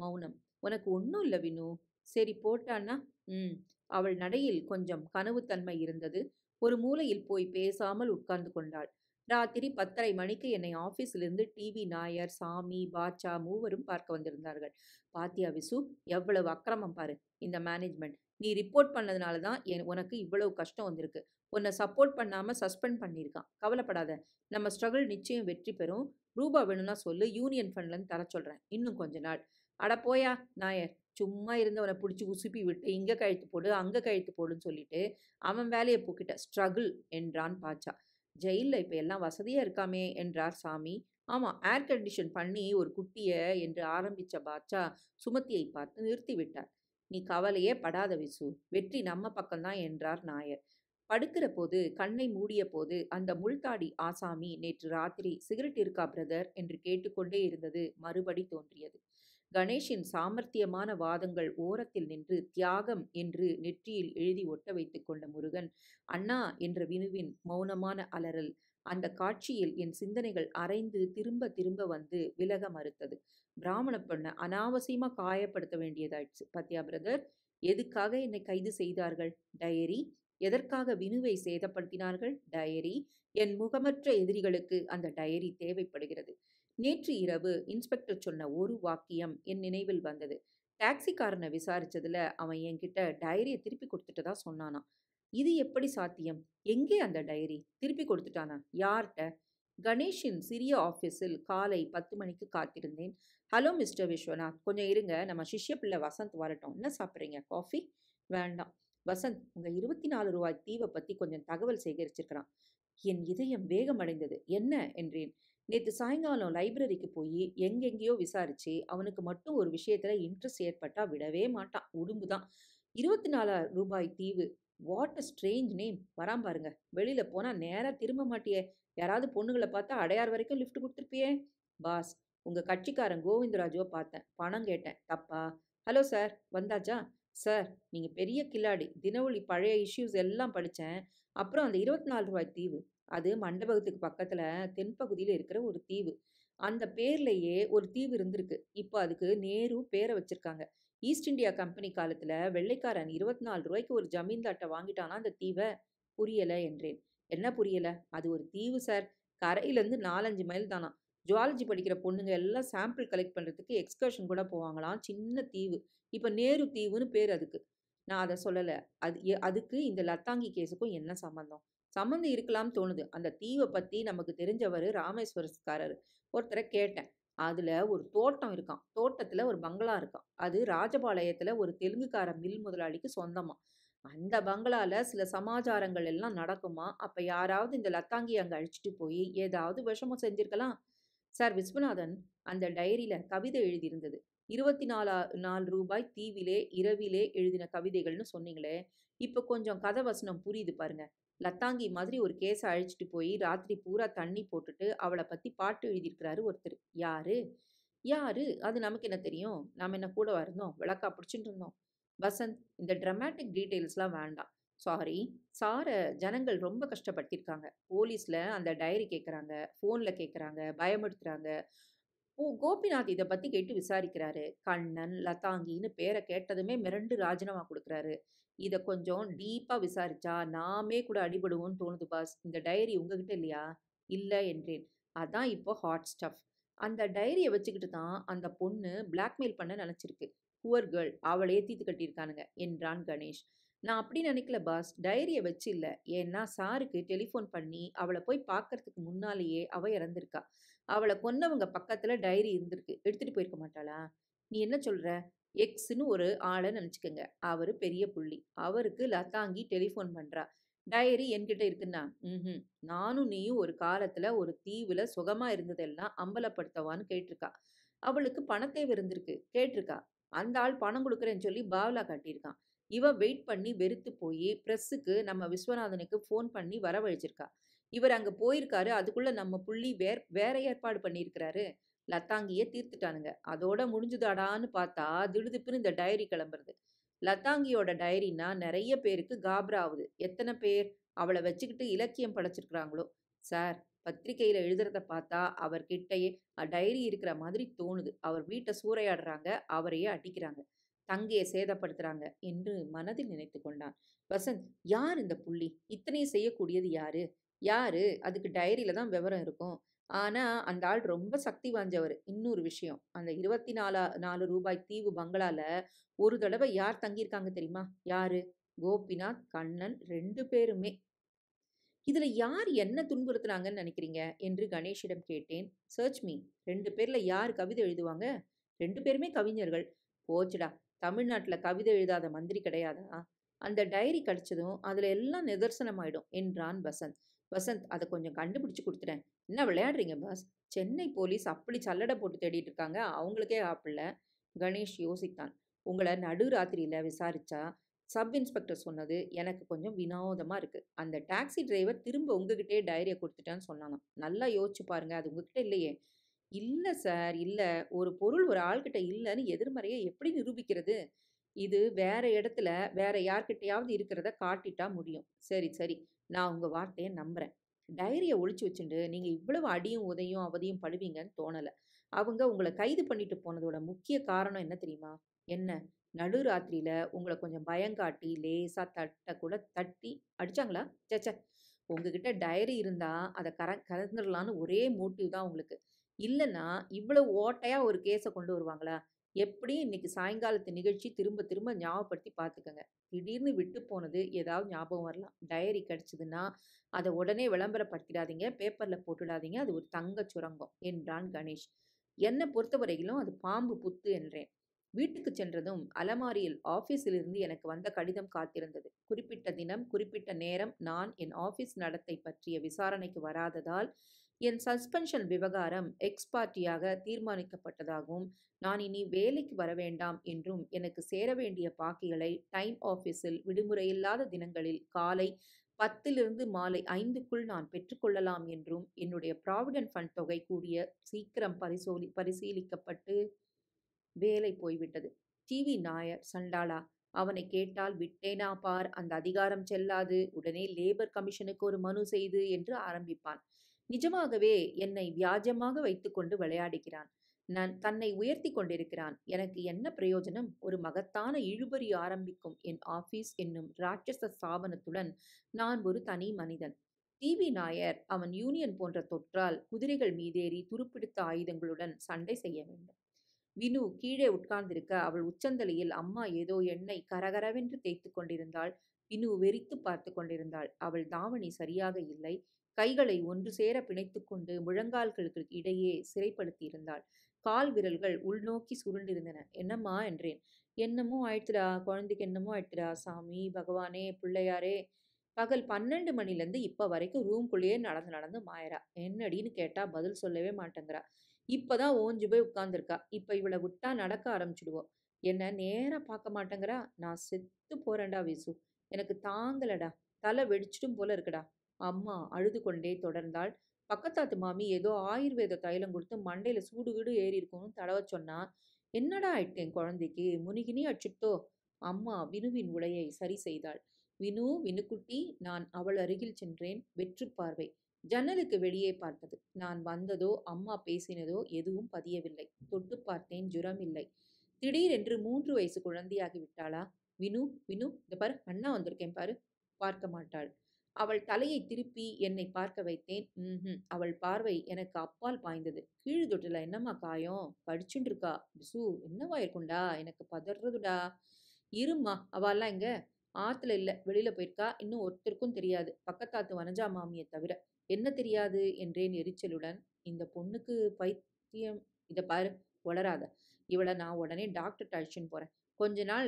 Speaker 1: மௌனம் உனக்கு ஒன்றும் இல்லை வினு சரி போட்டான்னா ம் அவள் நடையில் கொஞ்சம் கனவுத்தன்மை இருந்தது ஒரு மூலையில் போய் பேசாமல் உட்கார்ந்து கொண்டாள் ராத்திரி பத்தரை மணிக்கு என்னை ஆஃபீஸிலிருந்து டிவி நாயர் சாமி பாட்சா மூவரும் பார்க்க வந்திருந்தார்கள் பாத்தியா விசு எவ்வளவு அக்கிரமம் பாரு இந்த மேனேஜ்மெண்ட் நீ ரிப்போர்ட் பண்ணதுனால தான் என் உனக்கு இவ்வளவு கஷ்டம் வந்திருக்கு உன்னை சப்போர்ட் பண்ணாமல் சஸ்பெண்ட் பண்ணியிருக்கான் கவலைப்படாத நம்ம ஸ்ட்ரகிள் நிச்சயம் வெற்றி பெறும் ரூபா வேணும்னா சொல்லு யூனியன் ஃபண்ட்லேருந்து தர சொல்கிறேன் இன்னும் கொஞ்ச நாள் அட போயா நாயர் சும்மா இருந்து அவனை பிடிச்சி உசுப்பி விட்டு இங்கே கழுத்து போடு அங்கே கழுத்து போடுன்னு சொல்லிட்டு அவன் வேலையை போக்கிட்ட ஸ்ட்ரகிள் என்றான் பாச்சா ஜெயிலில் இப்போ எல்லாம் வசதியாக இருக்காமே என்றார் சாமி ஆமாம் ஏர் கண்டிஷன் பண்ணி ஒரு குட்டியை என்று ஆரம்பித்த பாச்சா சுமத்தியை பார்த்து நிறுத்திவிட்டார் நீ கவலையே படாத விசு வெற்றி நம்ம பக்கம்தான் என்றார் நாயர் படுக்கிற போது கண்ணை மூடிய போது அந்த முள்தாடி ஆசாமி நேற்று ராத்திரி சிகரெட் இருக்கா பிரதர் என்று கேட்டுக்கொண்டே இருந்தது மறுபடி தோன்றியது கணேஷின் சாமர்த்தியமான வாதங்கள் ஓரத்தில் நின்று தியாகம் என்று நெற்றியில் எழுதி ஒட்ட வைத்துக் கொண்ட முருகன் அண்ணா என்ற வினுவின் மௌனமான அலறல் அந்த காட்சியில் என் சிந்தனைகள் அரைந்து திரும்ப திரும்ப வந்து விலக மறுத்தது பிராமண பொண்ணை அனாவசியமா காயப்படுத்த வேண்டியதாயிடுச்சு பத்தியா பிரதர் எதுக்காக என்னை கைது செய்தார்கள் டயரி எதற்காக வினுவை சேதப்படுத்தினார்கள் டயரி என் முகமற்ற எதிரிகளுக்கு அந்த டயரி தேவைப்படுகிறது நேற்று இரவு இன்ஸ்பெக்டர் சொன்ன ஒரு வாக்கியம் என் நினைவில் வந்தது டாக்ஸிக்காரனை விசாரிச்சதுல அவன் என்கிட்ட டயரியை திருப்பி கொடுத்துட்டதா சொன்னானா இது எப்படி சாத்தியம் எங்கே அந்த டைரி திருப்பி கொடுத்துட்டானா யார்கிட்ட கணேஷின் சிறிய ஆஃபீஸில் காலை பத்து மணிக்கு காத்திருந்தேன் ஹலோ மிஸ்டர் விஸ்வநாத் கொஞ்சம் இருங்க நம்ம சிஷ்ய பிள்ளை வசந்த் வரட்டும் என்ன சாப்பிட்றீங்க காஃபி வேண்டாம் வசந்த் உங்கள் இருபத்தி நாலு ரூபாய் தீவை பற்றி கொஞ்சம் தகவல் சேகரிச்சிருக்கிறான் என் இதயம் வேகமடைந்தது என்ன என்றேன் நேற்று சாயங்காலம் லைப்ரரிக்கு போய் எங்கெங்கேயோ விசாரிச்சு அவனுக்கு மட்டும் ஒரு விஷயத்தில் இன்ட்ரெஸ்ட் ஏற்பட்டா விடவே மாட்டான் உடும்பு தான் இருபத்தி நாலாயிரம் ரூபாய் தீவு வாட் அ ஸ்ட்ரேஞ்ச் நேம் வராம பாருங்க வெளியில் போனால் நேராக திரும்ப மாட்டியே யாராவது பொண்ணுங்களை பார்த்தா அடையார் வரைக்கும் லிஃப்ட் கொடுத்துருப்பியே பாஸ் உங்கள் கட்சிக்காரன் கோவிந்தராஜோ பார்த்தேன் பணம் கேட்டேன் தப்பா ஹலோ சார் வந்தாச்சா சார் நீங்கள் பெரிய கில்லாடி தினவொழி பழைய இஷ்யூஸ் எல்லாம் படித்தேன் அப்புறம் அந்த இருபத்தி நாலு ரூபாய் தீவு அது மண்டபத்துக்கு பக்கத்தில் தென்பகுதியில் இருக்கிற ஒரு தீவு அந்த பேர்லேயே ஒரு தீவு இருந்திருக்கு இப்போ அதுக்கு நேரு பேரை வச்சுருக்காங்க ஈஸ்ட் இந்தியா கம்பெனி காலத்தில் வெள்ளைக்காரன் இருபத்தி நாலு ரூபாய்க்கு ஒரு ஜமீன்தாட்டை வாங்கிட்டானா அந்த தீவை புரியலை என்றேன் என்ன புரியலை அது ஒரு தீவு சார் கரையிலேருந்து நாலஞ்சு மைல் தானா ஜுவாலஜி படிக்கிற பொண்ணுங்க எல்லாம் சாம்பிள் கலெக்ட் பண்ணுறதுக்கு எக்ஸ்கர்ஷன் கூட போவாங்களாம் சின்ன தீவு இப்போ நேரு தீவுன்னு பேர் அதுக்கு நான் அதை சொல்லலை அது அதுக்கு இந்த லத்தாங்கி கேஸுக்கும் என்ன சம்மந்தம் சம்மந்தம் இருக்கலாம்னு தோணுது அந்த தீவை பற்றி நமக்கு தெரிஞ்சவர் ராமேஸ்வரஸ்காரர் ஒருத்தரை கேட்டேன் அதில் ஒரு தோட்டம் இருக்கான் தோட்டத்தில் ஒரு பங்களா இருக்கான் அது ராஜபாளையத்தில் ஒரு தெலுங்குக்கார மில் முதலாளிக்கு சொந்தமாக அந்த பங்களாவில் சில சமாச்சாரங்கள் எல்லாம் நடக்குமா அப்போ யாராவது இந்த லத்தாங்கி அங்கே அழிச்சிட்டு போய் ஏதாவது விஷமம் செஞ்சுருக்கலாம் சார் விஸ்வநாதன் அந்த டைரியில் கவிதை எழுதியிருந்தது இருபத்தி நாலா நாலு ரூபாய் தீவிலே இரவிலே எழுதின கவிதைகள்னு சொன்னீங்களே இப்போ கொஞ்சம் கதை வசனம் புரியுது பாருங்க லத்தாங்கி மாதிரி ஒரு கேஸை அழிச்சிட்டு போய் ராத்திரி பூரா தண்ணி போட்டுட்டு அவளை பற்றி பாட்டு எழுதியிருக்கிறாரு ஒருத்தர் யாரு யாரு அது நமக்கு என்ன தெரியும் நாம் என்ன கூட இருந்தோம் விளக்கா பிடிச்சிட்டு இருந்தோம் வசந்த் இந்த ட்ரமேட்டிக் டீட்டெயில்ஸ்லாம் வேண்டாம் சாரி சாரை ஜனங்கள் ரொம்ப கஷ்டப்படுத்தியிருக்காங்க போலீஸில் அந்த டைரி கேட்குறாங்க ஃபோனில் கேட்குறாங்க பயமுடுத்துகிறாங்க ஓ கோபிநாத் இதை பற்றி கேட்டு விசாரிக்கிறாரு கண்ணன் லதாங்கின்னு பேரை கேட்டதுமே மிரண்டு ராஜினாமா கொடுக்குறாரு இதை கொஞ்சம் டீப்பாக விசாரிச்சா நாமே கூட அடிபடுவோம்னு தோணுது பாஸ் இந்த டைரி உங்ககிட்ட இல்லையா இல்லை என்றேன் அதான் இப்போ ஹாட் ஸ்டஃப் அந்த டைரியை வச்சுக்கிட்டு தான் அந்த பொண்ணு பிளாக்மெயில் பண்ண நினச்சிருக்கு புவர் கேர்ள் அவளையே தீத்து கட்டியிருக்கானுங்க என்றான் கணேஷ் நான் அப்படி நினைக்கல பாஸ் டைரியை வச்சு இல்லை ஏன்னா சாருக்கு டெலிஃபோன் பண்ணி அவளை போய் பார்க்கறதுக்கு முன்னாலேயே அவள் இறந்துருக்கா அவளை கொன்னவங்க பக்கத்தில் டைரி இருந்திருக்கு எடுத்துகிட்டு போயிருக்க மாட்டாளா நீ என்ன சொல்கிற எக்ஸ்னு ஒரு ஆளை நினச்சிக்கோங்க அவர் பெரிய புள்ளி அவருக்கு லதாங்கி டெலிஃபோன் பண்ணுறா டைரி என்கிட்ட இருக்குன்னா ம் நானும் நீயும் ஒரு காலத்தில் ஒரு தீவில் சுகமாக இருந்ததெல்லாம் அம்பலப்படுத்தவான்னு கேட்டிருக்கா அவளுக்கு பணத்தை இருந்திருக்கு கேட்டிருக்கா அந்த ஆள் பணம் கொடுக்குறேன்னு சொல்லி பாவ்லா காட்டியிருக்கான் இவ வெயிட் பண்ணி வெறுத்து போய் ப்ரெஸ்ஸுக்கு நம்ம விஸ்வநாதனுக்கு ஃபோன் பண்ணி வரவழைச்சிருக்கா இவர் அங்கே போயிருக்காரு அதுக்குள்ளே நம்ம புள்ளி வேர் வேற ஏற்பாடு பண்ணியிருக்கிறாரு லத்தாங்கியை தீர்த்துட்டானுங்க அதோட முடிஞ்சுதாடான்னு பார்த்தா திடுதுப்புன்னு இந்த டைரி கிளம்புறது லத்தாங்கியோட டைரினா நிறைய பேருக்கு காபரா ஆகுது எத்தனை பேர் அவளை வச்சுக்கிட்டு இலக்கியம் படைச்சிருக்கிறாங்களோ சார் பத்திரிகையில் எழுதுறத பார்த்தா அவர்கிட்டயே டைரி இருக்கிற மாதிரி தோணுது அவர் வீட்டை சூறையாடுறாங்க அவரையே அடிக்கிறாங்க தங்கையை சேதப்படுத்துறாங்க என்று மனதில் நினைத்து கொண்டான் வசந்த் யார் இந்த புள்ளி இத்தனையும் செய்யக்கூடியது யாரு யார் அதுக்கு டைரியில் தான் விவரம் இருக்கும் ஆனால் அந்த ஆள் ரொம்ப சக்தி வாய்ஞ்சவர் இன்னொரு விஷயம் அந்த இருபத்தி நாலா நாலு ரூபாய் தீவு பங்களால ஒரு தடவை யார் தங்கியிருக்காங்க தெரியுமா யாரு கோபிநாத் கண்ணன் ரெண்டு பேருமே இதுல யார் என்ன துன்புறுத்துனாங்கன்னு நினைக்கிறீங்க என்று கணேஷிடம் கேட்டேன் சர்ச் மீ ரெண்டு பேர்ல யார் கவிதை எழுதுவாங்க ரெண்டு பேருமே கவிஞர்கள் போச்சுடா தமிழ்நாட்டில் கவிதை எழுதாத மந்திரி கிடையாதா அந்த டைரி கிடைச்சதும் அதில் எல்லாம் நிதர்சனமாயிடும் என்றான் வசந்த் வசந்த் அதை கொஞ்சம் கண்டுபிடிச்சு கொடுத்துட்டேன் என்ன விளையாடுறீங்க பாஸ் சென்னை போலீஸ் அப்படி சல்லடை போட்டு தேடிட்டு இருக்காங்க அவங்களுக்கே ஆப்பிடல கணேஷ் யோசித்தான் உங்களை நடுராத்திரியில் விசாரிச்சா சப் இன்ஸ்பெக்டர் சொன்னது எனக்கு கொஞ்சம் வினோதமாக இருக்குது அந்த டாக்ஸி டிரைவர் திரும்ப உங்ககிட்டே டைரியை கொடுத்துட்டேன்னு சொன்னாங்க நல்லா யோசிச்சு பாருங்க அது உங்ககிட்ட இல்லையே இல்லை சார் இல்லை ஒரு பொருள் ஒரு ஆள்கிட்ட இல்லைன்னு எதிர்மறையை எப்படி நிரூபிக்கிறது இது வேற இடத்துல வேற யார்கிட்டையாவது இருக்கிறத காட்டிட்டா முடியும் சரி சரி நான் உங்கள் வார்த்தையை நம்புகிறேன் டைரியை ஒழிச்சு வச்சுட்டு நீங்கள் இவ்வளவு அடியும் உதையும் அவதியும் படுவீங்கன்னு தோணல அவங்க உங்களை கைது பண்ணிட்டு போனதோட முக்கிய காரணம் என்ன தெரியுமா என்ன நடுராத்திரியில உங்களை கொஞ்சம் பயங்காட்டி லேசாக தட்ட கூட தட்டி அடிச்சாங்களா சேச்சே உங்ககிட்ட டைரி இருந்தால் அதை கர கறந்துடலான்னு ஒரே மோட்டிவ் தான் உங்களுக்கு இல்லைன்னா இவ்வளோ ஓட்டையாக ஒரு கேஸை கொண்டு வருவாங்களா எப்படி இன்னைக்கு சாயங்காலத்து நிகழ்ச்சி திரும்ப திரும்ப ஞாபகப்படுத்தி பார்த்துக்கோங்க திடீர்னு விட்டு போனது ஏதாவது ஞாபகம் வரலாம் டைரி கிடச்சிதுன்னா அதை உடனே விளம்பரப்படுத்திடாதீங்க பேப்பரில் போட்டுடாதீங்க அது ஒரு தங்க சுரங்கம் என்றான் கணேஷ் என்னை பொறுத்தவரையிலும் அது பாம்பு புத்து என்றேன் வீட்டுக்கு சென்றதும் அலமாரியில் ஆஃபீஸிலிருந்து எனக்கு வந்த கடிதம் காத்திருந்தது குறிப்பிட்ட தினம் குறிப்பிட்ட நேரம் நான் என் ஆஃபீஸ் நடத்தை பற்றிய விசாரணைக்கு வராததால் என் சஸ்பென்ஷன் விவகாரம் எக்ஸ் பார்ட்டியாக தீர்மானிக்கப்பட்டதாகவும் நான் இனி வேலைக்கு வர வேண்டாம் என்றும் எனக்கு சேர வேண்டிய பாக்கிகளை டைம் ஆஃபீஸில் விடுமுறையில்லாத தினங்களில் காலை பத்திலிருந்து மாலை ஐந்துக்குள் நான் பெற்றுக்கொள்ளலாம் என்றும் என்னுடைய ப்ராவிடன்ட் ஃபண்ட் தொகை கூடிய சீக்கிரம் பரிசோலி பரிசீலிக்கப்பட்டு வேலை போய்விட்டது டிவி நாயர் சண்டாளா அவனை கேட்டால் விட்டேனா பார் அந்த அதிகாரம் செல்லாது உடனே லேபர் கமிஷனுக்கு ஒரு மனு செய்து என்று ஆரம்பிப்பான் நிஜமாகவே என்னை வியாஜமாக வைத்துக்கொண்டு விளையாடுகிறான் நான் தன்னை உயர்த்தி கொண்டிருக்கிறான் எனக்கு என்ன பிரயோஜனம் ஒரு மகத்தான இழுபறி ஆரம்பிக்கும் என் ஆபீஸ் என்னும் ராட்சச ஸ்தாபனத்துடன் நான் ஒரு தனி மனிதன் டிவி நாயர் அவன் யூனியன் போன்ற தொற்றால் குதிரைகள் மீதேறி துருப்பிடித்த ஆயுதங்களுடன் சண்டை செய்ய வேண்டும் வினு கீழே உட்கார்ந்திருக்க அவள் உச்சந்தலையில் அம்மா ஏதோ எண்ணெய் கரகரவென்று தேய்த்து கொண்டிருந்தாள் வினு வெறித்து பார்த்து கொண்டிருந்தாள் அவள் தாவணி சரியாக இல்லை கைகளை ஒன்று சேர பிணைத்து கொண்டு முழங்கால்களுக்கு இடையே சிறைப்படுத்தியிருந்தாள் கால் விரல்கள் உள்நோக்கி சுருண்டிருந்தன என்னம்மா என்றேன் என்னமோ ஆயிடுத்துடா குழந்தைக்கு என்னமோ ஆயிடுத்துடா சாமி பகவானே பிள்ளையாரே பகல் பன்னெண்டு மணிலேருந்து இப்போ வரைக்கும் ரூம்குள்ளேயே நடந்து நடந்து மாயறா என்னடின்னு கேட்டால் பதில் சொல்லவே மாட்டேங்கிறா இப்போ தான் ஓஞ்சு போய் உட்காந்துருக்கா இப்போ இவளை விட்டா நடக்க ஆரம்பிச்சிடுவோம் என்ன நேராக பார்க்க மாட்டேங்கிறா நான் செத்து போகிறேன்டா விசு எனக்கு தாங்கலடா தலை வெடிச்சிட்டும் போல இருக்குடா அம்மா அழுது கொண்டே தொடர்ந்தாள் பக்கத்தாத்து மாமி ஏதோ ஆயுர்வேத தைலம் கொடுத்து மண்டையில் சூடு வீடு ஏறி இருக்கும்னு தடவை சொன்னா என்னடா ஆயிட்டேன் குழந்தைக்கு முனிகினி அச்சுட்டோ அம்மா வினுவின் உடையை சரி செய்தாள் வினு வினுக்குட்டி நான் அவள் அருகில் சென்றேன் வெற்று பார்வை ஜன்னலுக்கு வெளியே பார்த்தது நான் வந்ததோ அம்மா பேசினதோ எதுவும் பதியவில்லை தொட்டு பார்த்தேன் ஜுரம் இல்லை திடீரென்று மூன்று வயசு குழந்தையாகி விட்டாளா வினு வினு இந்த பாரு அண்ணா வந்திருக்கேன் பாரு பார்க்க மாட்டாள் அவள் தலையை திருப்பி என்னை பார்க்க வைத்தேன் ம் அவள் பார்வை எனக்கு அப்பால் பாய்ந்தது கீழ் தொட்டில் என்னம்மா காயம் படிச்சுட்டு இருக்கா பிசு என்னவா இருக்கும்டா எனக்கு பதறதுடா இரும்மா அவெல்லாம் இங்கே ஆத்துல இல்லை வெளியில போயிருக்கா இன்னும் ஒருத்தருக்கும் தெரியாது பக்கத்தாத்து வனஜா மாமியை தவிர என்ன தெரியாது என்றேன் எரிச்சலுடன் இந்த பொண்ணுக்கு பைத்தியம் இதை பாரு வளராத இவளை நான் உடனே டாக்டர் அழிச்சுன்னு போறேன் கொஞ்ச நாள்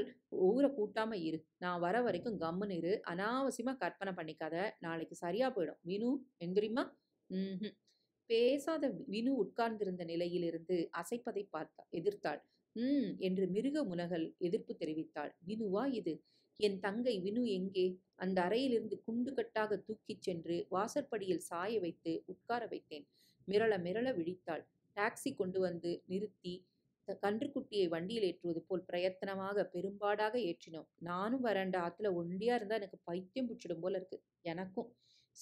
Speaker 1: ஊரை கூட்டாம இரு நான் வர வரைக்கும் கம்முன்னு இரு அனாவசியமாக கற்பனை பண்ணிக்காத நாளைக்கு சரியாக போயிடும் வினு எந்திரிமா ம் பேசாத வினு உட்கார்ந்திருந்த நிலையிலிருந்து அசைப்பதை பார்த்தா எதிர்த்தாள் ம் என்று மிருக முனகல் எதிர்ப்பு தெரிவித்தாள் வினுவா இது என் தங்கை வினு எங்கே அந்த அறையிலிருந்து குண்டு கட்டாக தூக்கிச் சென்று வாசற்படியில் சாய வைத்து உட்கார வைத்தேன் மிரள மிரள விழித்தாள் டாக்ஸி கொண்டு வந்து நிறுத்தி கன்றுக்குட்டியை வண்டியில் ஏற்றுவது போல் பிரயத்தனமாக பெரும்பாடாக ஏற்றினோம் நானும் வரண்ட ஆற்றுல ஒண்டியாக இருந்தால் எனக்கு பைத்தியம் பிடிச்சிடும் போல இருக்குது எனக்கும்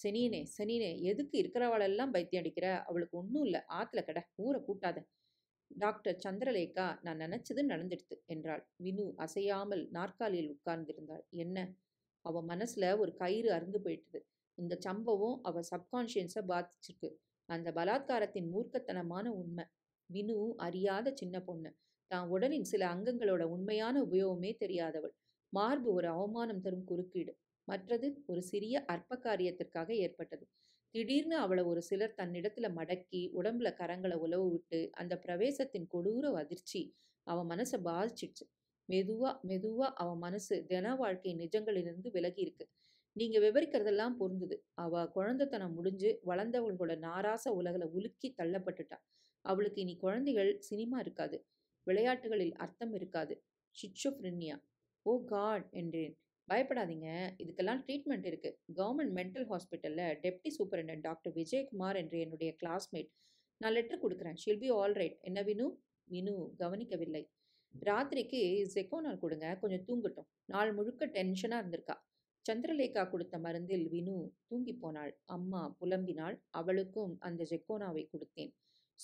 Speaker 1: செனியனே செனியனே எதுக்கு இருக்கிறவாளெல்லாம் பைத்தியம் அடிக்கிற அவளுக்கு ஒன்றும் இல்லை ஆற்றுல கடை ஊரை கூட்டாத டாக்டர் சந்திரலேகா நான் நினைச்சது நடந்துடுத்து என்றாள் வினு அசையாமல் நாற்காலியில் உட்கார்ந்திருந்தாள் என்ன அவள் மனசில் ஒரு கயிறு அறுந்து போயிட்டது இந்த சம்பவம் அவள் சப்கான்ஷியன்ஸை பாதிச்சிருக்கு அந்த பலாத்காரத்தின் மூர்க்கத்தனமான உண்மை வினு அறியாத சின்ன பொண்ணு தான் உடலின் சில அங்கங்களோட உண்மையான உபயோகமே தெரியாதவள் மார்பு ஒரு அவமானம் தரும் குறுக்கீடு மற்றது ஒரு சிறிய அற்ப காரியத்திற்காக ஏற்பட்டது திடீர்னு அவளை ஒரு சிலர் தன்னிடத்துல மடக்கி உடம்புல கரங்களை உலவு விட்டு அந்த பிரவேசத்தின் கொடூர அதிர்ச்சி அவன் மனசை பாதிச்சிடுச்சு மெதுவா மெதுவா அவன் மனசு தின வாழ்க்கை நிஜங்களிலிருந்து விலகி இருக்கு நீங்க விவரிக்கிறதெல்லாம் பொருந்தது அவ குழந்தைத்தனம் முடிஞ்சு வளர்ந்தவங்களோட நாராச உலகில உலுக்கி தள்ளப்பட்டுட்டா அவளுக்கு இனி குழந்தைகள் சினிமா இருக்காது விளையாட்டுகளில் அர்த்தம் இருக்காது ஷிச்சோஃப்ரின்யா ஓ காட் என்றேன் பயப்படாதீங்க இதுக்கெல்லாம் ட்ரீட்மெண்ட் இருக்குது கவர்மெண்ட் மென்டல் ஹாஸ்பிட்டலில் டெப்டி சூப்பரண்ட் டாக்டர் விஜயகுமார் என்று என்னுடைய கிளாஸ்மேட் நான் லெட்டர் கொடுக்குறேன் ஷில் பி ஆல் ரைட் என்ன வினு வினு கவனிக்கவில்லை ராத்திரிக்கு செக்கோனால் கொடுங்க கொஞ்சம் தூங்கட்டும் நாள் முழுக்க டென்ஷனாக இருந்திருக்கா சந்திரலேகா கொடுத்த மருந்தில் வினு தூங்கி போனாள் அம்மா புலம்பினாள் அவளுக்கும் அந்த ஜெக்கோனாவை கொடுத்தேன்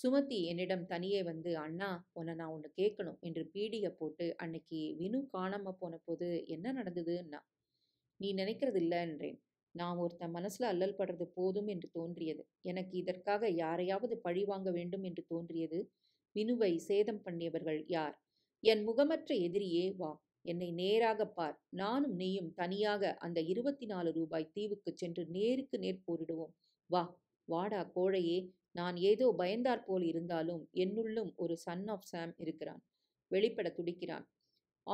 Speaker 1: சுமதி என்னிடம் தனியே வந்து அண்ணா உன்னை நான் ஒன்று கேட்கணும் என்று பீடியை போட்டு அன்னைக்கு வினு காணாம போன போது என்ன நடந்ததுன்னா நீ நினைக்கிறது இல்லைன்றேன் நான் ஒருத்தன் மனசுல அல்லல் படுறது போதும் என்று தோன்றியது எனக்கு இதற்காக யாரையாவது பழி வாங்க வேண்டும் என்று தோன்றியது வினுவை சேதம் பண்ணியவர்கள் யார் என் முகமற்ற எதிரியே வா என்னை நேராக பார் நானும் நீயும் தனியாக அந்த இருபத்தி நாலு ரூபாய் தீவுக்கு சென்று நேருக்கு நேர் போரிடுவோம் வா வாடா கோழையே நான் ஏதோ பயந்தார் போல் இருந்தாலும் என்னுள்ளும் ஒரு சன் ஆஃப் சாம் இருக்கிறான் வெளிப்பட துடிக்கிறான்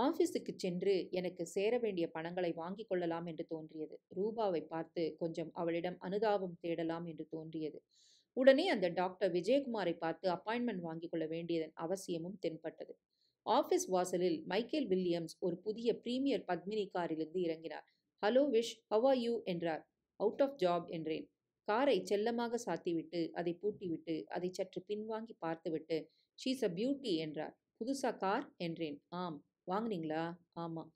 Speaker 1: ஆஃபீஸுக்கு சென்று எனக்கு சேர வேண்டிய பணங்களை வாங்கிக் கொள்ளலாம் என்று தோன்றியது ரூபாவை பார்த்து கொஞ்சம் அவளிடம் அனுதாபம் தேடலாம் என்று தோன்றியது உடனே அந்த டாக்டர் விஜயகுமாரை பார்த்து அப்பாயின்மெண்ட் வாங்கிக் கொள்ள வேண்டியதன் அவசியமும் தென்பட்டது ஆஃபீஸ் வாசலில் மைக்கேல் வில்லியம்ஸ் ஒரு புதிய பிரீமியர் பத்மினி காரிலிருந்து இறங்கினார் hello Vish how are you என்றார் அவுட் ஆஃப் ஜாப் என்றேன் காரை செல்லமாக சாத்திவிட்டு அதை பூட்டிவிட்டு அதை சற்று பின்வாங்கி பார்த்துவிட்டு ஷீஸ் அ பியூட்டி என்றார் புதுசா கார் என்றேன் ஆம் வாங்கினீங்களா ஆமாம்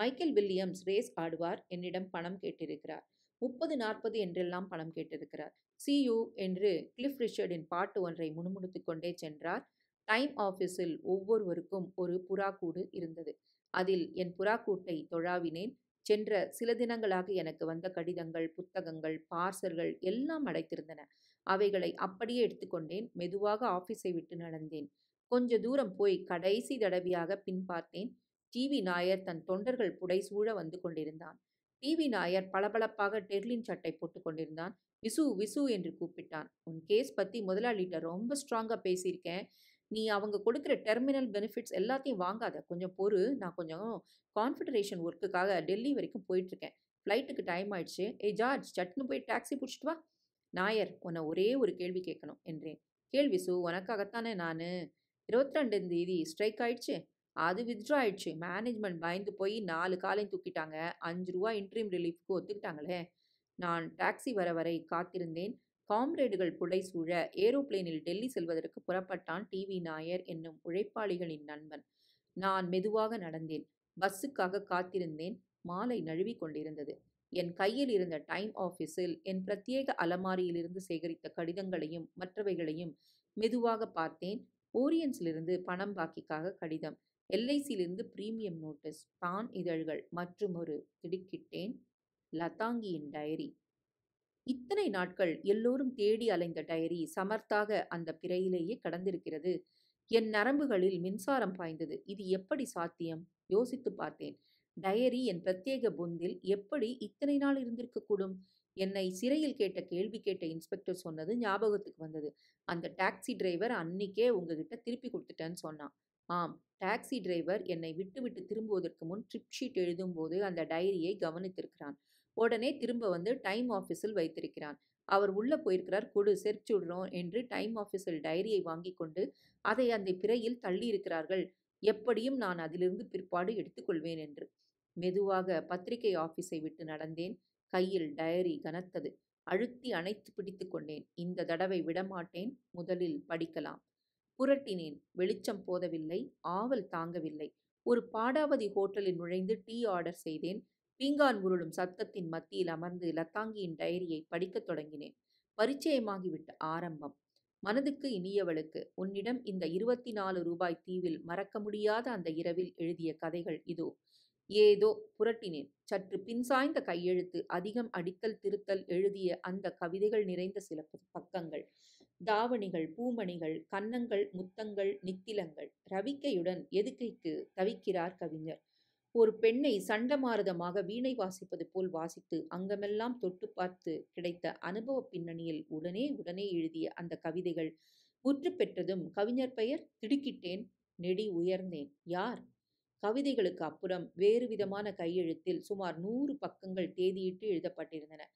Speaker 1: மைக்கேல் வில்லியம்ஸ் ரேஸ் ஆடுவார் என்னிடம் பணம் கேட்டிருக்கிறார் முப்பது நாற்பது என்றெல்லாம் பணம் கேட்டிருக்கிறார் சி யூ என்று கிளிஃப் ரிச்சர்டின் பாட்டு ஒன்றை முணுமுணுத்து கொண்டே சென்றார் டைம் ஆஃபீஸில் ஒவ்வொருவருக்கும் ஒரு புறாக்கூடு இருந்தது அதில் என் புறாக்கூட்டை தொழாவினேன் சென்ற சில தினங்களாக எனக்கு வந்த கடிதங்கள் புத்தகங்கள் பார்சல்கள் எல்லாம் அடைத்திருந்தன அவைகளை அப்படியே எடுத்துக்கொண்டேன் மெதுவாக ஆஃபீஸை விட்டு நடந்தேன் கொஞ்ச தூரம் போய் கடைசி தடவையாக பின்பார்த்தேன் டிவி நாயர் தன் தொண்டர்கள் புடைசூழ வந்து கொண்டிருந்தான் டிவி நாயர் பளபளப்பாக டெர்லின் சட்டை போட்டு கொண்டிருந்தான் விசு விசு என்று கூப்பிட்டான் உன் கேஸ் பத்தி முதலாளிகிட்ட ரொம்ப ஸ்ட்ராங்கா பேசியிருக்கேன் நீ அவங்க கொடுக்குற டெர்மினல் பெனிஃபிட்ஸ் எல்லாத்தையும் வாங்காத கொஞ்சம் பொறு நான் கொஞ்சம் கான்ஃபெடரேஷன் ஒர்க்குக்காக டெல்லி வரைக்கும் போயிட்டுருக்கேன் ஃப்ளைட்டுக்கு டைம் ஆயிடுச்சு ஏ ஜார்ஜ் சட்டுன்னு போய் டாக்ஸி பிடிச்சிட்டு வா நாயர் உன்னை ஒரே ஒரு கேள்வி கேட்கணும் என்றேன் கேள்வி சு உனக்காகத்தானே நான் இருபத்தி ரெண்டு தேதி ஸ்ட்ரைக் ஆயிடுச்சு அது வித்ட்ரா ஆயிடுச்சு மேனேஜ்மெண்ட் பயந்து போய் நாலு காலையும் தூக்கிட்டாங்க அஞ்சு ரூபா இன்ட்ரீம் ரிலீஃப்க்கு ஒத்துக்கிட்டாங்களே நான் டாக்ஸி வர வரை காத்திருந்தேன் காம்ரேடுகள் சூழ ஏரோப்ளேனில் டெல்லி செல்வதற்கு புறப்பட்டான் டி வி நாயர் என்னும் உழைப்பாளிகளின் நண்பன் நான் மெதுவாக நடந்தேன் பஸ்ஸுக்காக காத்திருந்தேன் மாலை நழுவி கொண்டிருந்தது என் கையில் இருந்த டைம் ஆஃபீஸில் என் பிரத்யேக அலமாரியிலிருந்து சேகரித்த கடிதங்களையும் மற்றவைகளையும் மெதுவாக பார்த்தேன் ஓரியன்ஸிலிருந்து பணம் பாக்கிக்காக கடிதம் எல்ஐசியிலிருந்து பிரீமியம் நோட்டீஸ் பான் இதழ்கள் மற்றும் ஒரு திடுக்கிட்டேன் லதாங்கியின் டைரி இத்தனை நாட்கள் எல்லோரும் தேடி அலைந்த டயரி சமர்த்தாக அந்த பிறையிலேயே கடந்திருக்கிறது என் நரம்புகளில் மின்சாரம் பாய்ந்தது இது எப்படி சாத்தியம் யோசித்து பார்த்தேன் டயரி என் பிரத்யேக பொந்தில் எப்படி இத்தனை நாள் இருந்திருக்கக்கூடும் என்னை சிறையில் கேட்ட கேள்வி கேட்ட இன்ஸ்பெக்டர் சொன்னது ஞாபகத்துக்கு வந்தது அந்த டாக்ஸி டிரைவர் அன்னிக்கே உங்ககிட்ட திருப்பி கொடுத்துட்டேன்னு சொன்னான் ஆம் டாக்ஸி டிரைவர் என்னை விட்டுவிட்டு திரும்புவதற்கு முன் ட்ரிப் ஷீட் எழுதும்போது அந்த டைரியை கவனித்திருக்கிறான் உடனே திரும்ப வந்து டைம் ஆஃபீஸில் வைத்திருக்கிறான் அவர் உள்ளே போயிருக்கிறார் கொடு செரிச்சு விடுறோம் என்று டைம் ஆஃபீஸில் டைரியை வாங்கி கொண்டு அதை அந்த பிறையில் தள்ளியிருக்கிறார்கள் எப்படியும் நான் அதிலிருந்து பிற்பாடு எடுத்துக்கொள்வேன் என்று மெதுவாக பத்திரிகை ஆஃபீஸை விட்டு நடந்தேன் கையில் டைரி கனத்தது அழுத்தி அணைத்து பிடித்து கொண்டேன் இந்த தடவை விடமாட்டேன் முதலில் படிக்கலாம் புரட்டினேன் வெளிச்சம் போதவில்லை ஆவல் தாங்கவில்லை ஒரு பாடாவதி ஹோட்டலில் நுழைந்து டீ ஆர்டர் செய்தேன் பீங்கான் உருளும் சத்தத்தின் மத்தியில் அமர்ந்து லத்தாங்கியின் டைரியை படிக்கத் தொடங்கினேன் பரிச்சயமாகிவிட்ட ஆரம்பம் மனதுக்கு இனியவளுக்கு உன்னிடம் இந்த இருபத்தி நாலு ரூபாய் தீவில் மறக்க முடியாத அந்த இரவில் எழுதிய கதைகள் இதோ ஏதோ புரட்டினேன் சற்று பின்சாய்ந்த கையெழுத்து அதிகம் அடித்தல் திருத்தல் எழுதிய அந்த கவிதைகள் நிறைந்த சில பக்கங்கள் தாவணிகள் பூமணிகள் கன்னங்கள் முத்தங்கள் நித்திலங்கள் ரவிக்கையுடன் எதுக்கைக்கு தவிக்கிறார் கவிஞர் ஒரு பெண்ணை சண்டமாரதமாக வீணை வாசிப்பது போல் வாசித்து அங்கமெல்லாம் தொட்டு பார்த்து கிடைத்த அனுபவ பின்னணியில் உடனே உடனே எழுதிய அந்த கவிதைகள் முற்று பெற்றதும் கவிஞர் பெயர் திடுக்கிட்டேன் நெடி உயர்ந்தேன் யார் கவிதைகளுக்கு அப்புறம் வேறு விதமான கையெழுத்தில் சுமார் நூறு பக்கங்கள் தேதியிட்டு எழுதப்பட்டிருந்தன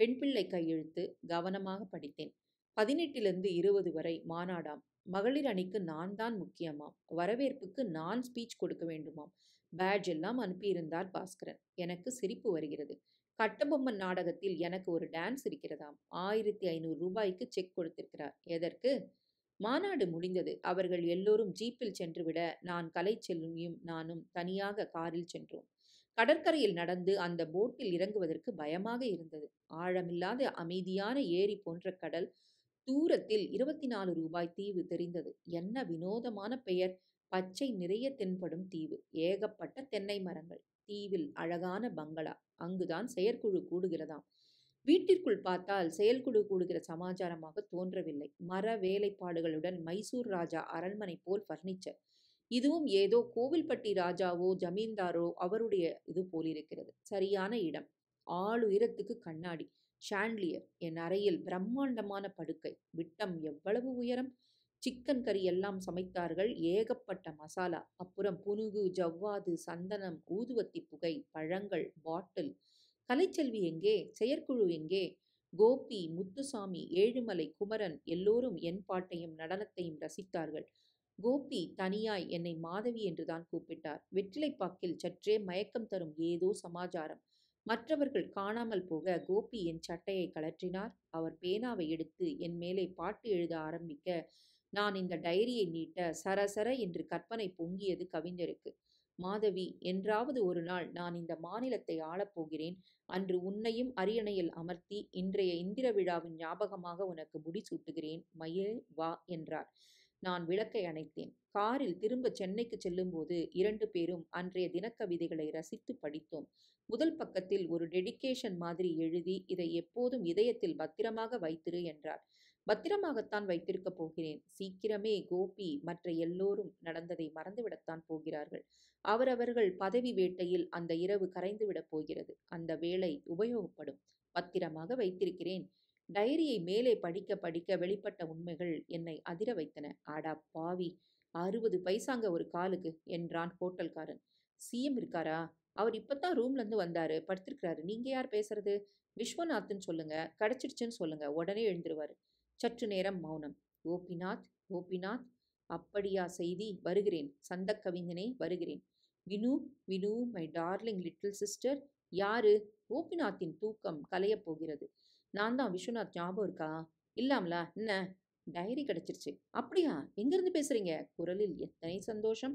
Speaker 1: பெண் பிள்ளை கையெழுத்து கவனமாக படித்தேன் பதினெட்டிலிருந்து இருபது வரை மாநாடாம் மகளிர் அணிக்கு நான் தான் முக்கியமாம் வரவேற்புக்கு நான் ஸ்பீச் கொடுக்க வேண்டுமாம் பேட்ஜ் எல்லாம் அனுப்பியிருந்தார் பாஸ்கரன் எனக்கு சிரிப்பு வருகிறது கட்டபொம்மன் நாடகத்தில் எனக்கு ஒரு டான்ஸ் இருக்கிறதாம் ஆயிரத்தி ஐநூறு ரூபாய்க்கு செக் கொடுத்திருக்கிறார் எதற்கு மாநாடு முடிந்தது அவர்கள் எல்லோரும் ஜீப்பில் சென்று விட நான் கலை செல்லும் நானும் தனியாக காரில் சென்றோம் கடற்கரையில் நடந்து அந்த போட்டில் இறங்குவதற்கு பயமாக இருந்தது ஆழமில்லாத அமைதியான ஏரி போன்ற கடல் தூரத்தில் இருபத்தி நாலு ரூபாய் தீவு தெரிந்தது என்ன வினோதமான பெயர் பச்சை நிறைய தென்படும் தீவு ஏகப்பட்ட தென்னை மரங்கள் தீவில் அழகான பங்களா அங்குதான் செயற்குழு கூடுகிறதாம் வீட்டிற்குள் பார்த்தால் செயல்குழு கூடுகிற சமாச்சாரமாக தோன்றவில்லை மர வேலைப்பாடுகளுடன் மைசூர் ராஜா அரண்மனை போல் பர்னிச்சர் இதுவும் ஏதோ கோவில்பட்டி ராஜாவோ ஜமீன்தாரோ அவருடைய இது போலிருக்கிறது சரியான இடம் ஆளுயரத்துக்கு கண்ணாடி ஷாண்ட்லியர் என் அறையில் பிரம்மாண்டமான படுக்கை விட்டம் எவ்வளவு உயரம் சிக்கன் கறி எல்லாம் சமைத்தார்கள் ஏகப்பட்ட மசாலா அப்புறம் புனுகு ஜவ்வாது சந்தனம் ஊதுவத்தி புகை பழங்கள் பாட்டில் கலைச்செல்வி எங்கே செயற்குழு எங்கே கோபி முத்துசாமி ஏழுமலை குமரன் எல்லோரும் என் பாட்டையும் நடனத்தையும் ரசித்தார்கள் கோபி தனியாய் என்னை மாதவி என்றுதான் கூப்பிட்டார் வெற்றிலைப்பாக்கில் சற்றே மயக்கம் தரும் ஏதோ சமாச்சாரம் மற்றவர்கள் காணாமல் போக கோபி என் சட்டையை கலற்றினார் அவர் பேனாவை எடுத்து என் மேலே பாட்டு எழுத ஆரம்பிக்க நான் இந்த டைரியை நீட்ட சரசர என்று கற்பனை பொங்கியது கவிஞருக்கு மாதவி என்றாவது ஒரு நாள் நான் இந்த மாநிலத்தை ஆளப்போகிறேன் அன்று உன்னையும் அரியணையில் அமர்த்தி இன்றைய இந்திர விழாவின் ஞாபகமாக உனக்கு முடிசூட்டுகிறேன் மயில் வா என்றார் நான் விளக்கை அணைத்தேன் காரில் திரும்ப சென்னைக்கு செல்லும்போது இரண்டு பேரும் அன்றைய தினக்கவிதைகளை ரசித்து படித்தோம் முதல் பக்கத்தில் ஒரு டெடிக்கேஷன் மாதிரி எழுதி இதை எப்போதும் இதயத்தில் பத்திரமாக வைத்திரு என்றார் பத்திரமாகத்தான் வைத்திருக்கப் போகிறேன் சீக்கிரமே கோபி மற்ற எல்லோரும் நடந்ததை மறந்துவிடத்தான் போகிறார்கள் அவரவர்கள் பதவி வேட்டையில் அந்த இரவு கரைந்துவிடப் போகிறது அந்த வேலை உபயோகப்படும் பத்திரமாக வைத்திருக்கிறேன் டைரியை மேலே படிக்க படிக்க வெளிப்பட்ட உண்மைகள் என்னை அதிர வைத்தன ஆடா பாவி அறுபது பைசாங்க ஒரு காலுக்கு என்றான் ஹோட்டல்காரன் சிஎம் இருக்காரா அவர் இப்பத்தான் ரூம்லேருந்து இருந்து வந்தாரு படுத்திருக்கிறாரு நீங்க யார் பேசுறது விஸ்வநாத்ன்னு சொல்லுங்க கிடைச்சிடுச்சுன்னு சொல்லுங்க உடனே எழுந்துருவாரு சற்று நேரம் மௌனம் கோபிநாத் கோபிநாத் அப்படியா செய்தி வருகிறேன் சந்த கவிஞனே வருகிறேன் Vinu Vinu my darling little sister யாரு கோபிநாத்தின் தூக்கம் கலையப் போகிறது நான் தான் விஸ்வநாத் ஞாபகம் இருக்கா இல்லாமலா என்ன டைரி கிடச்சிருச்சு அப்படியா எங்கேருந்து பேசுகிறீங்க குரலில் எத்தனை சந்தோஷம்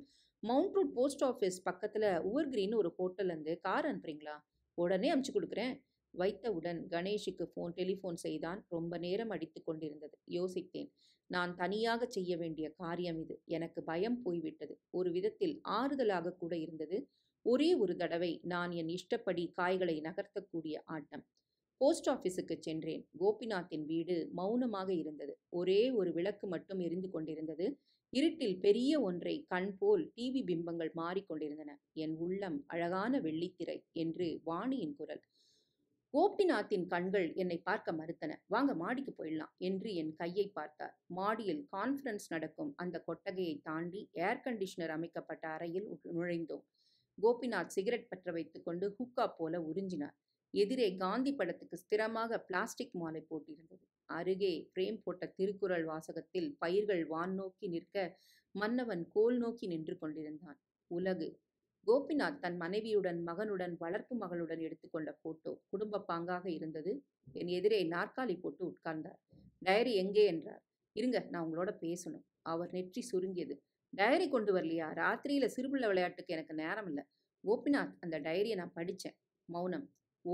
Speaker 1: மவுண்ட் ரோட் போஸ்ட் ஆஃபீஸ் பக்கத்தில் உவர் கிரீன் ஒரு ஹோட்டல்லேருந்து கார் அனுப்புறீங்களா உடனே அமுச்சு கொடுக்குறேன் வைத்தவுடன் கணேஷுக்கு ஃபோன் டெலிஃபோன் செய்தான் ரொம்ப நேரம் அடித்து கொண்டிருந்தது யோசித்தேன் நான் தனியாக செய்ய வேண்டிய காரியம் இது எனக்கு பயம் போய்விட்டது ஒரு விதத்தில் ஆறுதலாக கூட இருந்தது ஒரே ஒரு தடவை நான் என் இஷ்டப்படி காய்களை நகர்த்தக்கூடிய ஆட்டம் போஸ்ட் ஆஃபீஸுக்கு சென்றேன் கோபிநாத்தின் வீடு மௌனமாக இருந்தது ஒரே ஒரு விளக்கு மட்டும் எரிந்து கொண்டிருந்தது இருட்டில் பெரிய ஒன்றை கண் போல் டிவி பிம்பங்கள் மாறிக்கொண்டிருந்தன என் உள்ளம் அழகான வெள்ளித்திரை என்று வாணியின் குரல் கோபிநாத்தின் கண்கள் என்னை பார்க்க மறுத்தன வாங்க மாடிக்கு போயிடலாம் என்று என் கையை பார்த்தார் மாடியில் கான்ஃபரன்ஸ் நடக்கும் அந்த கொட்டகையை தாண்டி ஏர் கண்டிஷனர் அமைக்கப்பட்ட அறையில் நுழைந்தோம் கோபிநாத் சிகரெட் பற்ற வைத்துக்கொண்டு ஹூக்கா போல உறிஞ்சினார் எதிரே காந்தி படத்துக்கு ஸ்திரமாக பிளாஸ்டிக் மாலை போட்டிருந்தது அருகே பிரேம் போட்ட திருக்குறள் வாசகத்தில் பயிர்கள் வான் நோக்கி நிற்க மன்னவன் கோல் நோக்கி நின்று கொண்டிருந்தான் உலகு கோபிநாத் தன் மனைவியுடன் மகனுடன் வளர்ப்பு மகளுடன் எடுத்துக்கொண்ட போட்டோ குடும்ப பாங்காக இருந்தது என் எதிரே நாற்காலி போட்டு உட்கார்ந்தார் டயரி எங்கே என்றார் இருங்க நான் உங்களோட பேசணும் அவர் நெற்றி சுருங்கியது டயரி கொண்டு வரலையா ராத்திரியில சிறுபிள்ளை விளையாட்டுக்கு எனக்கு நேரம் இல்லை கோபிநாத் அந்த டைரியை நான் படித்தேன் மௌனம்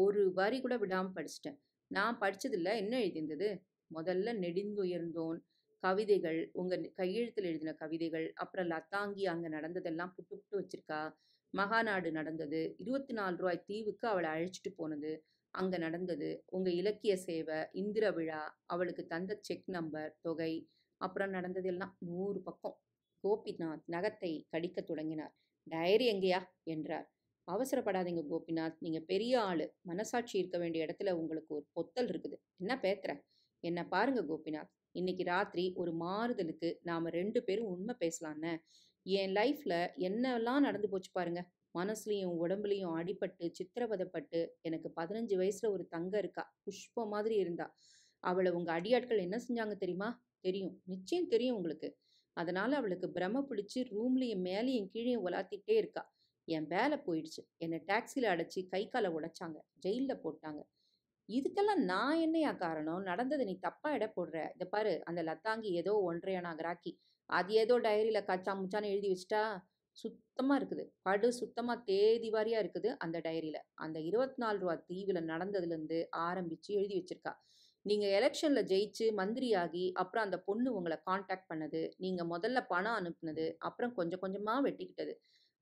Speaker 1: ஒரு வரி கூட விடாமல் படிச்சிட்டேன் நான் படித்ததில்ல என்ன எழுதியிருந்தது முதல்ல நெடிந்துயர்ந்தோன் கவிதைகள் உங்கள் கையெழுத்தில் எழுதின கவிதைகள் அப்புறம் லத்தாங்கி அங்கே நடந்ததெல்லாம் புட்டு புட்டு வச்சிருக்கா மகாநாடு நடந்தது இருபத்தி நாலு ரூபாய் தீவுக்கு அவளை அழைச்சிட்டு போனது அங்கே நடந்தது உங்கள் இலக்கிய சேவை இந்திர விழா அவளுக்கு தந்த செக் நம்பர் தொகை அப்புறம் நடந்தது எல்லாம் நூறு பக்கம் கோபிநாத் நகத்தை கடிக்க தொடங்கினார் டயரி எங்கேயா என்றார் அவசரப்படாதீங்க கோபிநாத் நீங்கள் பெரிய ஆள் மனசாட்சி இருக்க வேண்டிய இடத்துல உங்களுக்கு ஒரு பொத்தல் இருக்குது என்ன பேத்துற என்ன பாருங்க கோபிநாத் இன்னைக்கு ராத்திரி ஒரு மாறுதலுக்கு நாம் ரெண்டு பேரும் உண்மை பேசலான்னு என் லைஃப்பில் என்னெல்லாம் நடந்து போச்சு பாருங்க மனசுலையும் உடம்புலையும் அடிபட்டு சித்திரவதைப்பட்டு எனக்கு பதினஞ்சு வயசில் ஒரு தங்க இருக்கா புஷ்பம் மாதிரி இருந்தா அவளை உங்கள் அடியாட்கள் என்ன செஞ்சாங்க தெரியுமா தெரியும் நிச்சயம் தெரியும் உங்களுக்கு அதனால் அவளுக்கு பிரம பிடிச்சி ரூம்லேயும் மேலேயும் கீழேயும் உலாத்திட்டே இருக்கா என் வேலை போயிடுச்சு என்னை டாக்ஸியில் அடைச்சி கை காலை உடைச்சாங்க ஜெயிலில் போட்டாங்க இதுக்கெல்லாம் நான் என்னையா காரணம் நடந்தது நீ தப்பா இட போடுற இதை பாரு அந்த லத்தாங்கி ஏதோ ஒன்றையனா கிராக்கி அது ஏதோ டைரியில் கச்சா முச்சான்னு எழுதி வச்சிட்டா சுத்தமாக இருக்குது படு சுத்தமாக தேதி வாரியாக இருக்குது அந்த டைரியில் அந்த இருபத்தி நாலு ரூபா தீவில் நடந்ததுலேருந்து ஆரம்பித்து எழுதி வச்சுருக்கா நீங்கள் எலெக்ஷனில் ஜெயிச்சு மந்திரியாகி அப்புறம் அந்த பொண்ணு உங்களை காண்டாக்ட் பண்ணது நீங்கள் முதல்ல பணம் அனுப்புனது அப்புறம் கொஞ்சம் கொஞ்சமாக வெட்டிக்கிட்டது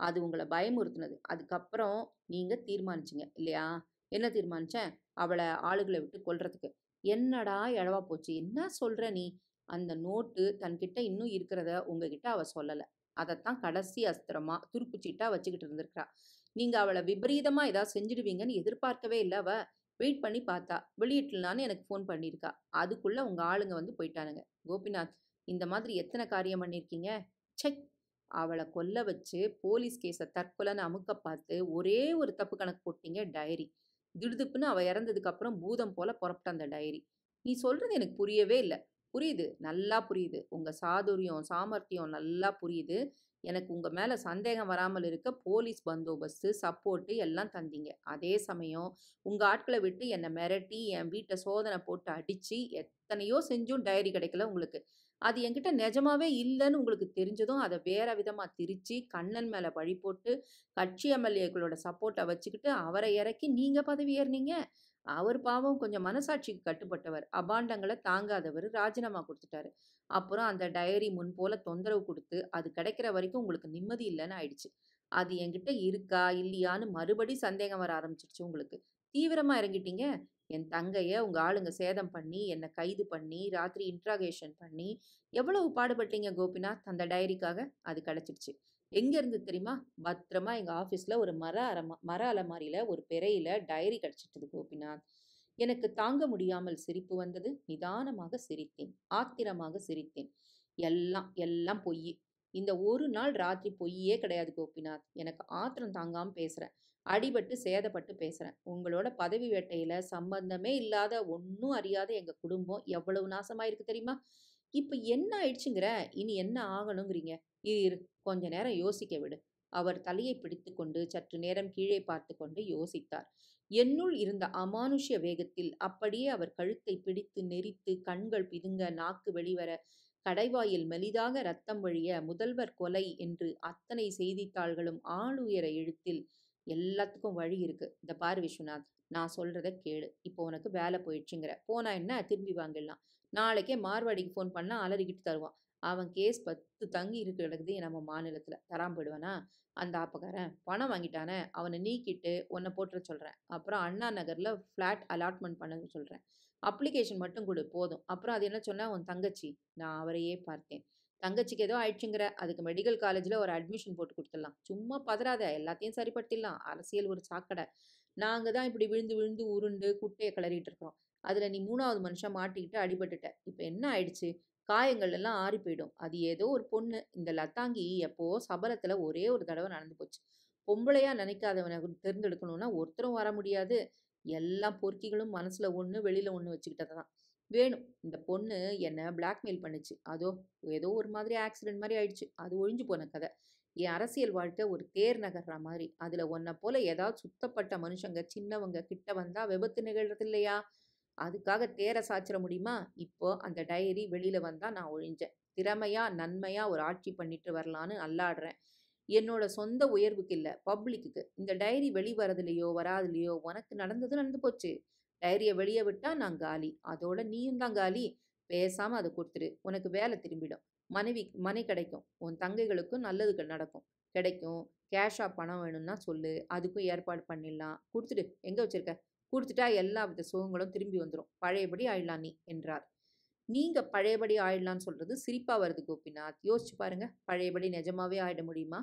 Speaker 1: அது உங்களை பயமுறுத்துனது அதுக்கப்புறம் நீங்கள் தீர்மானிச்சிங்க இல்லையா என்ன தீர்மானித்தேன் அவளை ஆளுகளை விட்டு கொள்றதுக்கு என்னடா இழவா போச்சு என்ன சொல்கிற நீ அந்த நோட்டு தன்கிட்ட இன்னும் இருக்கிறத உங்ககிட்ட அவள் சொல்லலை அதைத்தான் கடைசி அஸ்திரமா துருப்புச்சீட்டா வச்சுக்கிட்டு இருந்திருக்கா நீங்க அவளை விபரீதமா ஏதாவது செஞ்சிடுவீங்கன்னு எதிர்பார்க்கவே இல்லை அவ வெயிட் பண்ணி பார்த்தா வெளியிட்டலான்னு எனக்கு ஃபோன் பண்ணியிருக்கா அதுக்குள்ள உங்க ஆளுங்க வந்து போயிட்டானுங்க கோபிநாத் இந்த மாதிரி எத்தனை காரியம் பண்ணியிருக்கீங்க செக் அவளை கொல்ல வச்சு போலீஸ் கேஸை தற்கொலைன்னு அமுக்க பார்த்து ஒரே ஒரு தப்பு கணக்கு போட்டீங்க டைரி திடுதுப்புன்னு அவள் இறந்ததுக்கப்புறம் பூதம் போல புறப்பட்ட அந்த டைரி நீ சொல்றது எனக்கு புரியவே இல்லை புரியுது நல்லா புரியுது உங்கள் சாதுரியம் சாமர்த்தியம் நல்லா புரியுது எனக்கு உங்கள் மேலே சந்தேகம் வராமல் இருக்க போலீஸ் பந்தோபஸ்து சப்போர்ட்டு எல்லாம் தந்தீங்க அதே சமயம் உங்கள் ஆட்களை விட்டு என்னை மிரட்டி என் வீட்டை சோதனை போட்டு அடித்து எத்தனையோ செஞ்சும் டைரி கிடைக்கல உங்களுக்கு அது என்கிட்ட நிஜமாவே இல்லைன்னு உங்களுக்கு தெரிஞ்சதும் அதை வேற விதமாக திரிச்சு கண்ணன் மேலே வழி போட்டு கட்சி எம்எல்ஏக்களோட சப்போர்ட்டை வச்சுக்கிட்டு அவரை இறக்கி நீங்கள் பதவி ஏறினீங்க அவர் பாவம் கொஞ்சம் மனசாட்சிக்கு கட்டுப்பட்டவர் அபாண்டங்களை தாங்காதவர் ராஜினாமா கொடுத்துட்டாரு அப்புறம் அந்த டைரி முன் போல தொந்தரவு கொடுத்து அது கிடைக்கிற வரைக்கும் உங்களுக்கு நிம்மதி இல்லைன்னு ஆயிடுச்சு அது என்கிட்ட இருக்கா இல்லையான்னு மறுபடி சந்தேகம் வர ஆரம்பிச்சிருச்சு உங்களுக்கு தீவிரமாக இறங்கிட்டீங்க என் தங்கைய உங்கள் ஆளுங்க சேதம் பண்ணி என்னை கைது பண்ணி ராத்திரி இன்ட்ராகேஷன் பண்ணி எவ்வளவு பாடுபட்டீங்க கோபிநாத் அந்த டைரிக்காக அது கிடைச்சிடுச்சு எங்கே இருந்து தெரியுமா பத்திரமா எங்கள் ஆஃபீஸில் ஒரு மர அரமா மர அலமாரியில் ஒரு பெறையில் டைரி கிடச்சிட்டது கோபிநாத் எனக்கு தாங்க முடியாமல் சிரிப்பு வந்தது நிதானமாக சிரித்தேன் ஆத்திரமாக சிரித்தேன் எல்லாம் எல்லாம் பொய் இந்த ஒரு நாள் ராத்திரி பொய்யே கிடையாது கோபிநாத் எனக்கு ஆத்திரம் தாங்காமல் பேசுகிறேன் அடிபட்டு சேதப்பட்டு பேசுகிறேன் உங்களோட பதவி வேட்டையில் சம்பந்தமே இல்லாத ஒன்றும் அறியாத எங்கள் குடும்பம் எவ்வளவு நாசமாயிருக்கு தெரியுமா இப்போ என்ன ஆயிடுச்சுங்கிற இனி என்ன ஆகணுங்கிறீங்க இரு கொஞ்ச நேரம் யோசிக்க விடு அவர் தலையை பிடித்து கொண்டு சற்று நேரம் கீழே பார்த்து கொண்டு யோசித்தார் என்னுள் இருந்த அமானுஷ்ய வேகத்தில் அப்படியே அவர் கழுத்தை பிடித்து நெரித்து கண்கள் பிதுங்க நாக்கு வெளிவர கடைவாயில் மெலிதாக ரத்தம் வழிய முதல்வர் கொலை என்று அத்தனை செய்தித்தாள்களும் ஆளுயர எழுத்தில் எல்லாத்துக்கும் வழி இருக்கு இந்த பார் விஸ்வநாத் நான் சொல்றத கேளு இப்போ உனக்கு வேலை போயிடுச்சுங்கிற போனா என்ன திரும்பி வாங்கிடலாம் நாளைக்கே மார்வாடிக்கு ஃபோன் பண்ணால் அலறிக்கிட்டு தருவான் அவன் கேஸ் பத்து தங்கி இருக்க கிடக்குது நம்ம மாநிலத்தில் தராம போயிடுவானா அந்த ஆப்பக்காரன் பணம் வாங்கிட்டானே அவனை நீக்கிட்டு உன்னை போட்டுற சொல்கிறேன் அப்புறம் அண்ணா நகரில் ஃப்ளாட் அலாட்மெண்ட் பண்ண சொல்கிறேன் அப்ளிகேஷன் மட்டும் கொடு போதும் அப்புறம் அது என்ன சொன்னால் உன் தங்கச்சி நான் அவரையே பார்த்தேன் தங்கச்சிக்கு ஏதோ ஆயிடுச்சுங்கிற அதுக்கு மெடிக்கல் காலேஜில் ஒரு அட்மிஷன் போட்டு கொடுத்துடலாம் சும்மா பதறாத எல்லாத்தையும் சரிப்படுத்திடலாம் அரசியல் ஒரு சாக்கடை நாங்கள் தான் இப்படி விழுந்து விழுந்து உருண்டு குட்டையை கிளறிட்டு இருக்கிறோம் அதில் நீ மூணாவது மனுஷன் மாட்டிக்கிட்டு அடிபட்டுட்ட இப்போ என்ன ஆயிடுச்சு காயங்கள் எல்லாம் ஆறி போயிடும் அது ஏதோ ஒரு பொண்ணு இந்த லத்தாங்கி எப்போ சபலத்தில் ஒரே ஒரு தடவை நடந்து போச்சு பொம்பளையாக நினைக்காதவனை தேர்ந்தெடுக்கணும்னா ஒருத்தரும் வர முடியாது எல்லா பொறுக்கிகளும் மனசில் ஒன்று வெளியில் ஒன்று வச்சுக்கிட்டது தான் வேணும் இந்த பொண்ணு என்னை பிளாக்மெயில் பண்ணுச்சு அதோ ஏதோ ஒரு மாதிரி ஆக்சிடென்ட் மாதிரி ஆயிடுச்சு அது ஒழிஞ்சு போன கதை என் அரசியல் வாழ்க்கை ஒரு தேர் நகர்ற மாதிரி அதில் ஒன்றை போல் ஏதாவது சுத்தப்பட்ட மனுஷங்க சின்னவங்க கிட்ட வந்தால் விபத்து நிகழ்றது இல்லையா அதுக்காக தேரை சாச்சிட முடியுமா இப்போ அந்த டைரி வெளியில் வந்தால் நான் ஒழிஞ்சேன் திறமையாக நன்மையாக ஒரு ஆட்சி பண்ணிட்டு வரலான்னு அல்லாடுறேன் என்னோட சொந்த உயர்வுக்கு இல்லை பப்ளிக்கு இந்த டைரி வெளிவரதுலையோ வராதுலையோ உனக்கு நடந்தது நடந்து போச்சு டைரியை வெளியே விட்டால் நான் காலி அதோட நீயும் தான் காலி பேசாமல் அதை கொடுத்துரு உனக்கு வேலை திரும்பிடும் மனைவி மனை கிடைக்கும் உன் தங்கைகளுக்கும் நல்லது நடக்கும் கிடைக்கும் கேஷாக பணம் வேணும்னா சொல்லு அதுக்கும் ஏற்பாடு பண்ணிடலாம் கொடுத்துடு எங்கே வச்சுருக்க கொடுத்துட்டா வித சுகங்களும் திரும்பி வந்துடும் பழையபடி ஆயிடலாம் நீ என்றார் நீங்க பழையபடி ஆயிடலாம்னு சொல்றது சிரிப்பா வருது கோபிநாத் யோசிச்சு பாருங்க பழையபடி நிஜமாவே ஆயிட முடியுமா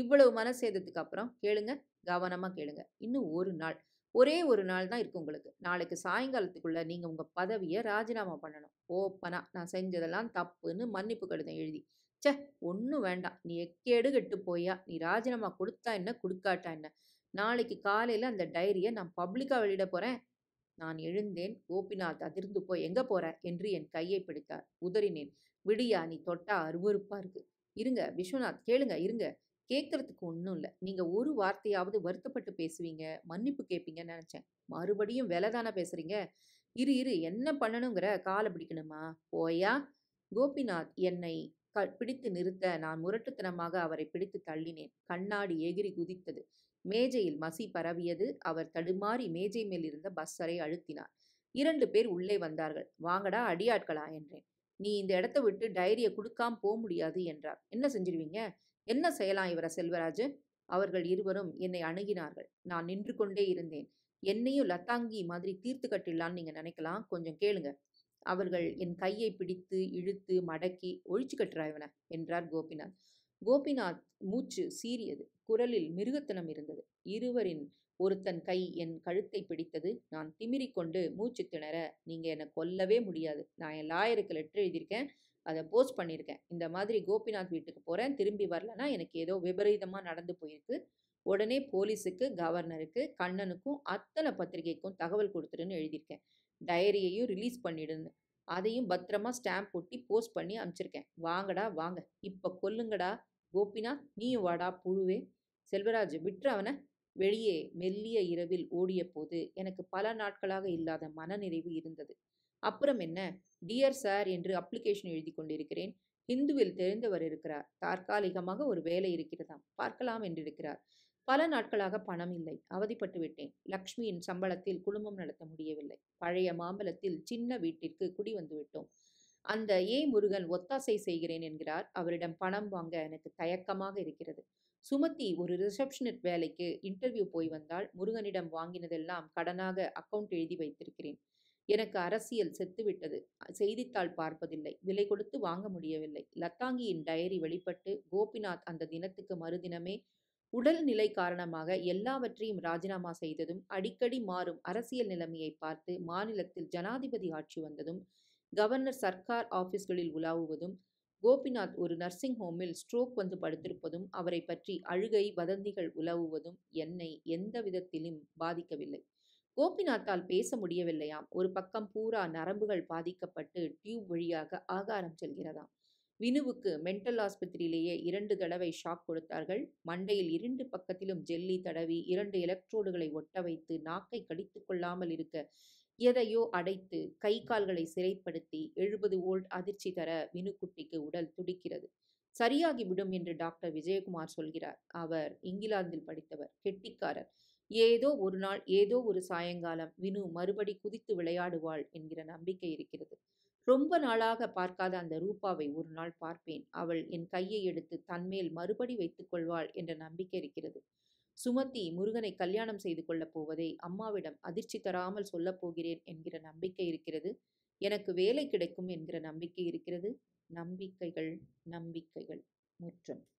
Speaker 1: இவ்வளவு மனசேதத்துக்கு அப்புறம் கேளுங்க கவனமாக கேளுங்க இன்னும் ஒரு நாள் ஒரே ஒரு நாள் தான் இருக்கு உங்களுக்கு நாளைக்கு சாயங்காலத்துக்குள்ள நீங்க உங்க பதவியை ராஜினாமா பண்ணணும் ஓப்பனா நான் செஞ்சதெல்லாம் தப்புன்னு மன்னிப்பு கடிதம் எழுதி சே ஒன்றும் வேண்டாம் நீ எக்கேடு கெட்டு போயா நீ ராஜினாமா கொடுத்தா என்ன கொடுக்காட்டா என்ன நாளைக்கு காலையில் அந்த டைரியை நான் பப்ளிக்காக வெளியிட போகிறேன் நான் எழுந்தேன் கோபிநாத் அதிர்ந்து போய் எங்கே போற என்று என் கையை பிடித்தார் உதறினேன் விடியா நீ தொட்டா அருவறுப்பா இருக்கு இருங்க விஸ்வநாத் கேளுங்க இருங்க கேட்கறதுக்கு ஒன்றும் இல்லை நீங்கள் ஒரு வார்த்தையாவது வருத்தப்பட்டு பேசுவீங்க மன்னிப்பு கேட்பீங்கன்னு நினைச்சேன் மறுபடியும் விலை தானே பேசுகிறீங்க இரு இரு என்ன பண்ணணுங்கிற காலை பிடிக்கணுமா போயா கோபிநாத் என்னை க பிடித்து நிறுத்த நான் முரட்டுத்தனமாக அவரை பிடித்து தள்ளினேன் கண்ணாடி எகிரி குதித்தது மேஜையில் மசி பரவியது அவர் தடுமாறி மேஜை மேல் இருந்த பஸ்ஸரை அழுத்தினார் இரண்டு பேர் உள்ளே வந்தார்கள் வாங்கடா அடியாட்களா என்றேன் நீ இந்த இடத்த விட்டு டைரியை கொடுக்காம போக முடியாது என்றார் என்ன செஞ்சிருவீங்க என்ன செய்யலாம் இவர செல்வராஜ் அவர்கள் இருவரும் என்னை அணுகினார்கள் நான் நின்று கொண்டே இருந்தேன் என்னையும் லத்தாங்கி மாதிரி தீர்த்து கட்டிடலாம்னு நீங்க நினைக்கலாம் கொஞ்சம் கேளுங்க அவர்கள் என் கையை பிடித்து இழுத்து மடக்கி ஒழிச்சு கட்டுறாய்வன என்றார் கோபிநாத் கோபிநாத் மூச்சு சீரியது குரலில் மிருகத்தனம் இருந்தது இருவரின் ஒருத்தன் கை என் கழுத்தை பிடித்தது நான் திமிரிக்கொண்டு மூச்சு திணற நீங்கள் என்னை கொல்லவே முடியாது நான் என் லாயருக்கு லெட்டர் எழுதியிருக்கேன் அதை போஸ்ட் பண்ணியிருக்கேன் இந்த மாதிரி கோபிநாத் வீட்டுக்கு போகிறேன் திரும்பி வரலன்னா எனக்கு ஏதோ விபரீதமாக நடந்து போயிருக்கு உடனே போலீஸுக்கு கவர்னருக்கு கண்ணனுக்கும் அத்தனை பத்திரிகைக்கும் தகவல் கொடுத்துருன்னு எழுதியிருக்கேன் டைரியையும் ரிலீஸ் பண்ணிடுங்க அதையும் பத்திரமா ஸ்டாம்ப் ஒட்டி போஸ்ட் பண்ணி அனுப்பிச்சிருக்கேன் வாங்கடா வாங்க இப்போ கொல்லுங்கடா கோபிநாத் நீயும் வாடா புழுவே செல்வராஜ் விட்டு அவனை வெளியே மெல்லிய இரவில் ஓடிய போது எனக்கு பல நாட்களாக இல்லாத மனநிறைவு இருந்தது அப்புறம் என்ன டியர் சார் என்று அப்ளிகேஷன் எழுதி கொண்டிருக்கிறேன் ஹிந்துவில் தெரிந்தவர் இருக்கிறார் தற்காலிகமாக ஒரு வேலை இருக்கிறதாம் பார்க்கலாம் என்றிருக்கிறார் பல நாட்களாக பணம் இல்லை அவதிப்பட்டு விட்டேன் லக்ஷ்மியின் சம்பளத்தில் குடும்பம் நடத்த முடியவில்லை பழைய மாம்பலத்தில் சின்ன வீட்டிற்கு குடி வந்துவிட்டோம் அந்த ஏ முருகன் ஒத்தாசை செய்கிறேன் என்கிறார் அவரிடம் பணம் வாங்க எனக்கு தயக்கமாக இருக்கிறது சுமதி ஒரு ரிசப்ஷனிஸ்ட் வேலைக்கு இன்டர்வியூ போய் வந்தால் முருகனிடம் வாங்கினதெல்லாம் கடனாக அக்கவுண்ட் எழுதி வைத்திருக்கிறேன் எனக்கு அரசியல் செத்துவிட்டது செய்தித்தாள் பார்ப்பதில்லை விலை கொடுத்து வாங்க முடியவில்லை லத்தாங்கியின் டயரி வெளிப்பட்டு கோபிநாத் அந்த தினத்துக்கு மறுதினமே உடல்நிலை காரணமாக எல்லாவற்றையும் ராஜினாமா செய்ததும் அடிக்கடி மாறும் அரசியல் நிலைமையை பார்த்து மாநிலத்தில் ஜனாதிபதி ஆட்சி வந்ததும் கவர்னர் சர்க்கார் ஆபீஸ்களில் உலாவுவதும் கோபிநாத் ஒரு நர்சிங் ஹோமில் ஸ்ட்ரோக் வந்து படுத்திருப்பதும் அவரை பற்றி அழுகை வதந்திகள் உலவுவதும் என்னை எந்த விதத்திலும் பாதிக்கவில்லை கோபிநாத்தால் பேச முடியவில்லையாம் ஒரு பக்கம் பூரா நரம்புகள் பாதிக்கப்பட்டு டியூப் வழியாக ஆகாரம் செல்கிறதாம் வினுவுக்கு மென்டல் ஆஸ்பத்திரியிலேயே இரண்டு தடவை ஷாக் கொடுத்தார்கள் மண்டையில் இரண்டு பக்கத்திலும் ஜெல்லி தடவி இரண்டு எலக்ட்ரோடுகளை ஒட்ட வைத்து நாக்கை கடித்து கொள்ளாமல் இருக்க எதையோ அடைத்து கை கால்களை சிறைப்படுத்தி எழுபது ஓல்ட் அதிர்ச்சி தர வினுக்குட்டிக்கு உடல் துடிக்கிறது சரியாகிவிடும் என்று டாக்டர் விஜயகுமார் சொல்கிறார் அவர் இங்கிலாந்தில் படித்தவர் கெட்டிக்காரர் ஏதோ ஒரு நாள் ஏதோ ஒரு சாயங்காலம் வினு மறுபடி குதித்து விளையாடுவாள் என்கிற நம்பிக்கை இருக்கிறது ரொம்ப நாளாக பார்க்காத அந்த ரூபாவை ஒரு நாள் பார்ப்பேன் அவள் என் கையை எடுத்து தன்மேல் மறுபடி வைத்துக் கொள்வாள் என்ற நம்பிக்கை இருக்கிறது சுமதி முருகனை கல்யாணம் செய்து கொள்ளப் போவதை அம்மாவிடம் அதிர்ச்சி தராமல் சொல்லப் போகிறேன் என்கிற நம்பிக்கை இருக்கிறது எனக்கு வேலை கிடைக்கும் என்கிற நம்பிக்கை இருக்கிறது நம்பிக்கைகள் நம்பிக்கைகள் முற்றம்